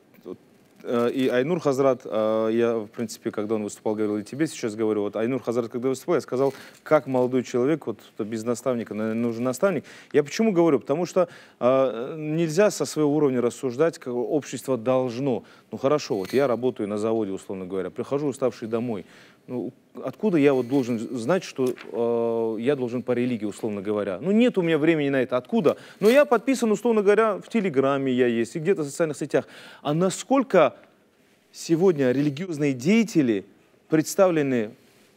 Э, и Айнур Хазрат, э, я, в принципе, когда он выступал, говорил, и тебе сейчас говорю, вот Айнур Хазрат, когда выступал, я сказал, как молодой человек, вот без наставника, наверное, нужен наставник. Я почему говорю? Потому что э, нельзя со своего уровня рассуждать, как общество должно. Ну хорошо, вот я работаю на заводе, условно говоря, прихожу уставший домой, ну, откуда я вот должен знать, что э, я должен по религии, условно говоря? Ну, нет у меня времени на это. Откуда? Но я подписан, условно говоря, в Телеграме я есть и где-то в социальных сетях. А насколько сегодня религиозные деятели представлены,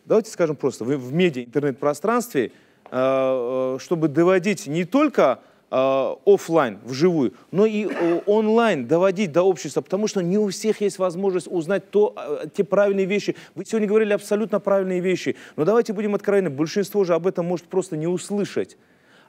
давайте скажем просто, в, в медиа, интернет-пространстве, э, э чтобы доводить не только Э, офлайн, вживую, но и э, онлайн доводить до общества, потому что не у всех есть возможность узнать то, э, те правильные вещи. Вы сегодня говорили абсолютно правильные вещи, но давайте будем откровенны, большинство же об этом может просто не услышать.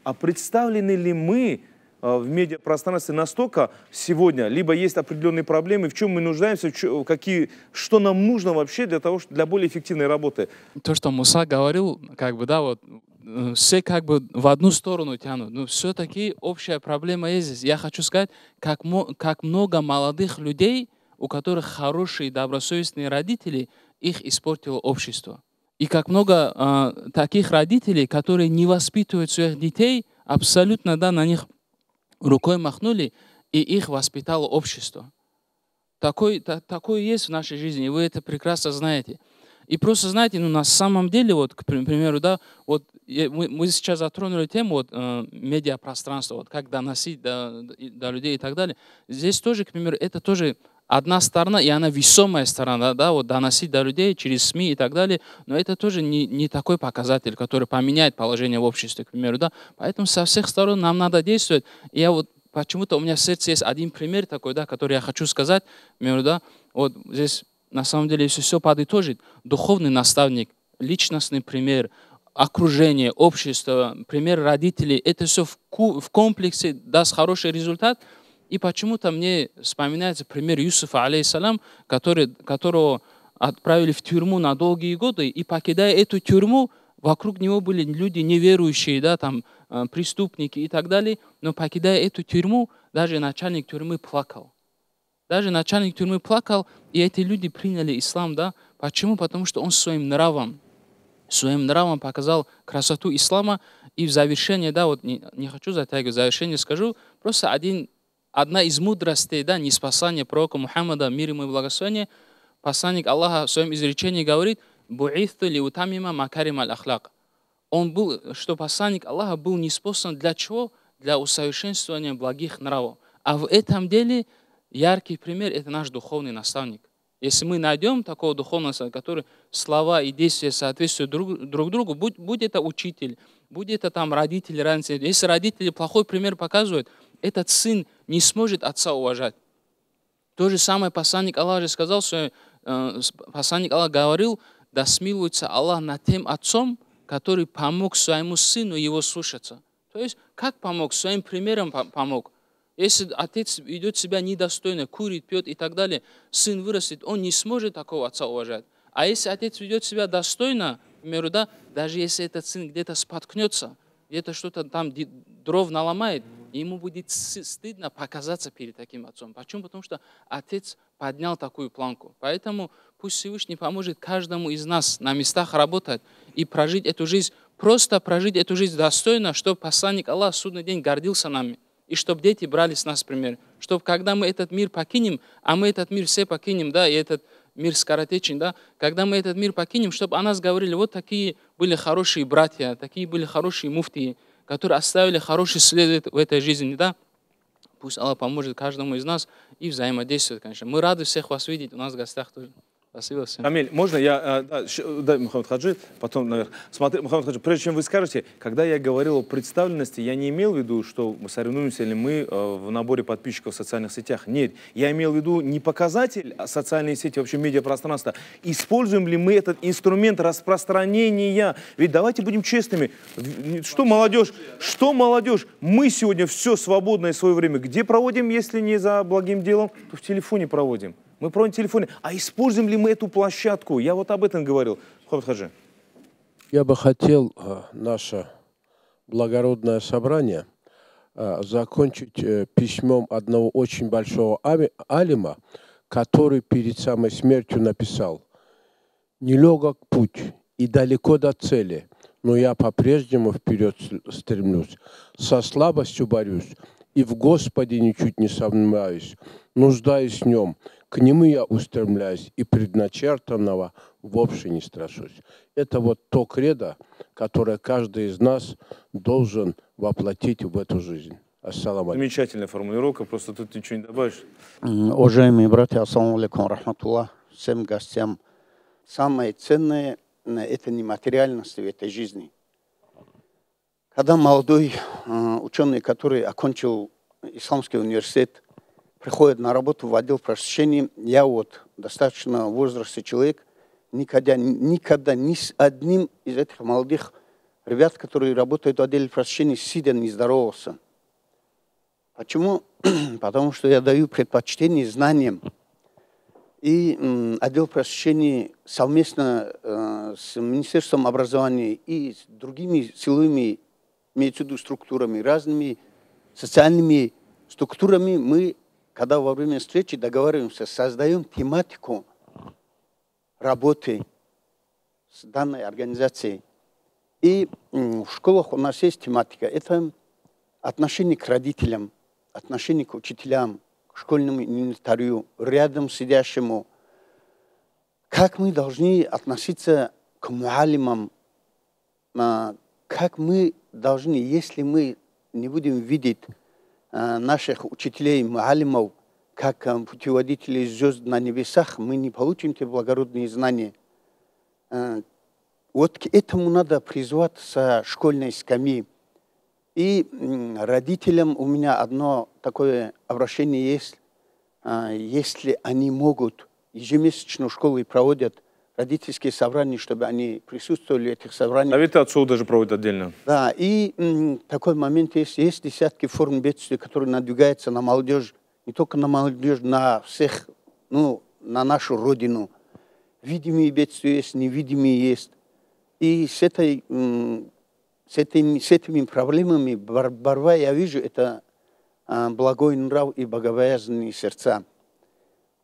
А представлены ли мы в медиапространстве настолько сегодня, либо есть определенные проблемы, в чем мы нуждаемся, какие, что нам нужно вообще для того, для более эффективной работы. То, что Муса говорил, как бы, да, вот Э, все как бы в одну сторону тянут. Но ну, все-таки общая проблема есть здесь. Я хочу сказать, как, как много молодых людей, у которых хорошие добросовестные родители, их испортило общество. И как много э, таких родителей, которые не воспитывают своих детей, абсолютно да, на них рукой махнули, и их воспитало общество. Такой, та, такое есть в нашей жизни, и вы это прекрасно знаете. И просто, знаете, ну, на самом деле, вот, к примеру, да, вот мы, мы сейчас затронули тему вот, э, медиапространства, вот, как доносить до, до людей и так далее. Здесь тоже, к примеру, это тоже одна сторона, и она весомая сторона, да, вот доносить до людей через СМИ и так далее, но это тоже не, не такой показатель, который поменяет положение в обществе, к примеру, да. Поэтому со всех сторон нам надо действовать. я вот почему-то у меня в сердце есть один пример такой, да, который я хочу сказать, к примеру, да, вот здесь на самом деле, если все подытожить, духовный наставник, личностный пример, окружение, общество, пример родителей, это все в, комплексе даст хороший результат. И почему-то мне вспоминается пример Юсуфа, алейсалам, который, которого отправили в тюрьму на долгие годы, и покидая эту тюрьму, вокруг него были люди неверующие, да, там, э, преступники и так далее, но покидая эту тюрьму, даже начальник тюрьмы плакал. Даже начальник тюрьмы плакал, и эти люди приняли ислам, да? Почему? Потому что он своим нравом, своим нравом показал красоту ислама. И в завершение, да, вот не, не хочу затягивать, в завершение скажу, просто один, одна из мудростей, да, неспасания пророка Мухаммада, мир ему и благословение, посланник Аллаха в своем изречении говорит, «Бу'итhu ли утамима макарим аль-ахлак». Он был, что посланник Аллаха был неспособен для чего? Для усовершенствования благих нравов. А в этом деле – Яркий пример – это наш духовный наставник. Если мы найдем такого духовного наставника, который слова и действия соответствуют друг, друг другу, будь, будь это учитель, будь это там родители, разница. Если родители плохой пример показывают, этот сын не сможет отца уважать. То же самое посланник Аллаха же сказал, что э, посланник Аллаха говорил, да смилуется Аллах над тем отцом, который помог своему сыну его слушаться. То есть, как помог? Своим примером помог. Если отец ведет себя недостойно, курит, пьет и так далее, сын вырастет, он не сможет такого отца уважать. А если отец ведет себя достойно, например, да, даже если этот сын где-то споткнется, где-то что-то там дров наломает, ему будет стыдно показаться перед таким отцом. Почему? Потому что отец поднял такую планку. Поэтому пусть Всевышний поможет каждому из нас на местах работать и прожить эту жизнь, просто прожить эту жизнь достойно, чтобы посланник Аллах в судный день гордился нами и чтобы дети брали с нас пример. Чтобы когда мы этот мир покинем, а мы этот мир все покинем, да, и этот мир скоротечен, да, когда мы этот мир покинем, чтобы о нас говорили, вот такие были хорошие братья, такие были хорошие муфтии, которые оставили хороший след в этой жизни, да. Пусть Аллах поможет каждому из нас и взаимодействует, конечно. Мы рады всех вас видеть у нас в гостях тоже. Спасибо всем. Амель, можно я... А, да, да Мухаммад Хаджи, потом наверх. Смотри, Мухаммад Хаджи, прежде чем вы скажете, когда я говорил о представленности, я не имел в виду, что мы соревнуемся ли мы э, в наборе подписчиков в социальных сетях. Нет, я имел в виду не показатель, а социальные сети, вообще медиапространство. Используем ли мы этот инструмент распространения? Ведь давайте будем честными. Что молодежь? Что молодежь? Мы сегодня все свободное свое время где проводим, если не за благим делом? То в телефоне проводим мы пробуем телефоне. А используем ли мы эту площадку? Я вот об этом говорил. Хаджи. Я бы хотел э, наше благородное собрание э, закончить э, письмом одного очень большого алима, который перед самой смертью написал «Нелегок путь и далеко до цели, но я по-прежнему вперед стремлюсь, со слабостью борюсь, и в Господе ничуть не сомневаюсь, нуждаюсь в Нем, к Нему я устремляюсь, и предначертанного вовсе не страшусь. Это вот то кредо, которое каждый из нас должен воплотить в эту жизнь. Ассаламу алейкум. Замечательная формулировка, просто тут ничего не добавишь. Уважаемые братья, ассаламу алейкум, рахматуллах, всем гостям. Самое ценное – это не материальность в этой жизни – когда молодой э, ученый, который окончил Исламский университет, приходит на работу в отдел просвещения, я вот достаточно возраста человек, никогда, никогда ни с одним из этих молодых ребят, которые работают в отделе просвещения, сидя не здоровался. Почему? Потому что я даю предпочтение знаниям. И отдел просвещения совместно э, с Министерством образования и с другими силовыми между структурами, разными социальными структурами мы, когда во время встречи договариваемся, создаем тематику работы с данной организацией. И в школах у нас есть тематика. Это отношение к родителям, отношение к учителям, к школьному инвентарю, рядом сидящему. Как мы должны относиться к муалимам, а, как мы должны, если мы не будем видеть э, наших учителей, алимов, как э, путеводителей звезд на небесах, мы не получим те благородные знания. Э, вот к этому надо призвать со школьной скамьи. И родителям у меня одно такое обращение есть. Если они могут, ежемесячно школы проводят родительские собрания, чтобы они присутствовали в этих собраниях. Совет а отцов даже проводят отдельно. Да, и м, такой момент есть. Есть десятки форм бедствия, которые надвигаются на молодежь, не только на молодежь, на всех, ну, на нашу родину. Видимые бедствия есть, невидимые есть. И с, этой, м, с, этими, с этими проблемами борьба, я вижу, это а, благой нрав и боговоязненные сердца.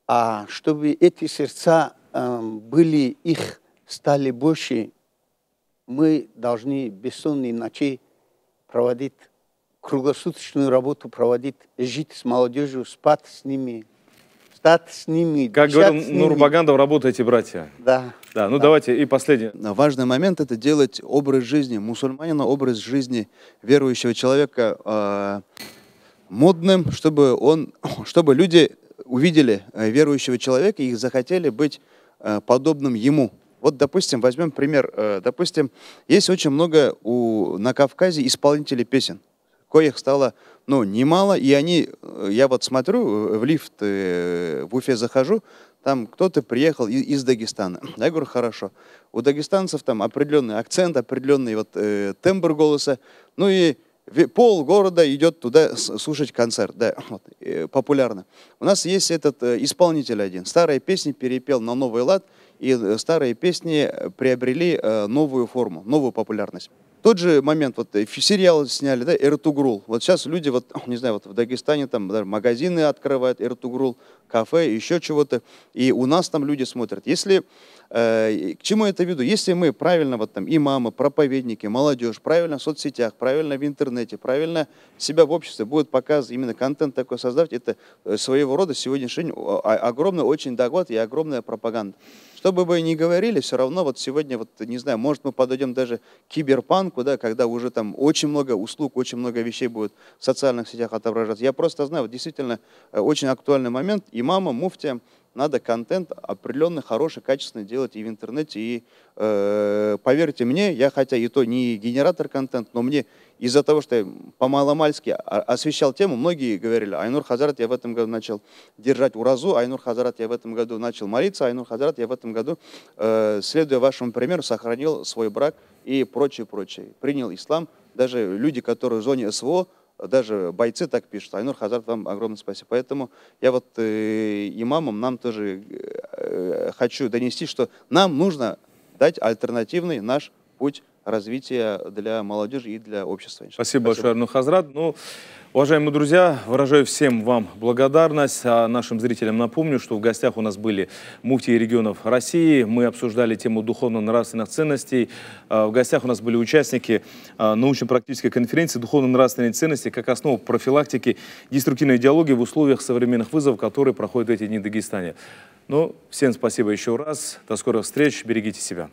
А чтобы эти сердца были их стали больше, мы должны бессонные ночи проводить, круглосуточную работу проводить, жить с молодежью, спать с ними, стать с ними. Как говорил Нурбагандов, работаете, братья. Да. Да, ну да. давайте и последний. Важный момент – это делать образ жизни мусульманина, образ жизни верующего человека э, модным, чтобы, он, чтобы люди увидели э, верующего человека и захотели быть Э, подобным ему. Вот, допустим, возьмем пример. Э, допустим, есть очень много у, на Кавказе исполнителей песен, коих стало ну, немало, и они, э, я вот смотрю, в лифт в Уфе захожу, там кто-то приехал из Дагестана. Я говорю, хорошо. У дагестанцев там определенный акцент, определенный вот э, тембр голоса. Ну и пол города идет туда слушать концерт, да, вот, э, популярно. У нас есть этот э, исполнитель один, старые песни перепел на новый лад, и э, старые песни приобрели новую форму, новую популярность. Тот же момент, вот сериал сняли, да, Эртугрул. Вот сейчас люди, вот, не знаю, вот в Дагестане там даже магазины открывают, Эртугрул, кафе, еще чего-то. И у нас там люди смотрят. Если Э, к чему я это веду? Если мы правильно, вот там имамы, проповедники, молодежь, правильно в соцсетях, правильно в интернете, правильно себя в обществе будет показывать, именно контент такой создавать, это э, своего рода сегодняшний день огромный очень доход и огромная пропаганда. Что бы вы ни говорили, все равно вот сегодня, вот не знаю, может мы подойдем даже к киберпанку, да, когда уже там очень много услуг, очень много вещей будет в социальных сетях отображаться. Я просто знаю, вот действительно э, очень актуальный момент. Имама, муфтия, надо контент определенный, хороший, качественный делать и в интернете. И э, поверьте мне, я хотя и то не генератор контента, но мне из-за того, что я по-маломальски освещал тему, многие говорили, Айнур Хазарат, я в этом году начал держать уразу, Айнур Хазарат, я в этом году начал молиться, Айнур Хазарат, я в этом году, э, следуя вашему примеру, сохранил свой брак и прочее, прочее. Принял ислам. Даже люди, которые в зоне СВО, даже бойцы так пишут. Айнур Хазарт, вам огромное спасибо. Поэтому я вот э, имамам нам тоже э, э, хочу донести, что нам нужно дать альтернативный наш путь развития для молодежи и для общества. Спасибо, Спасибо. большое, Арну Хазрат. Ну, уважаемые друзья, выражаю всем вам благодарность. А нашим зрителям напомню, что в гостях у нас были муфтии регионов России. Мы обсуждали тему духовно-нравственных ценностей. А, в гостях у нас были участники а, научно-практической конференции «Духовно-нравственные ценности как основа профилактики деструктивной идеологии в условиях современных вызовов, которые проходят в эти дни в Дагестане». Ну, всем спасибо еще раз. До скорых встреч. Берегите себя.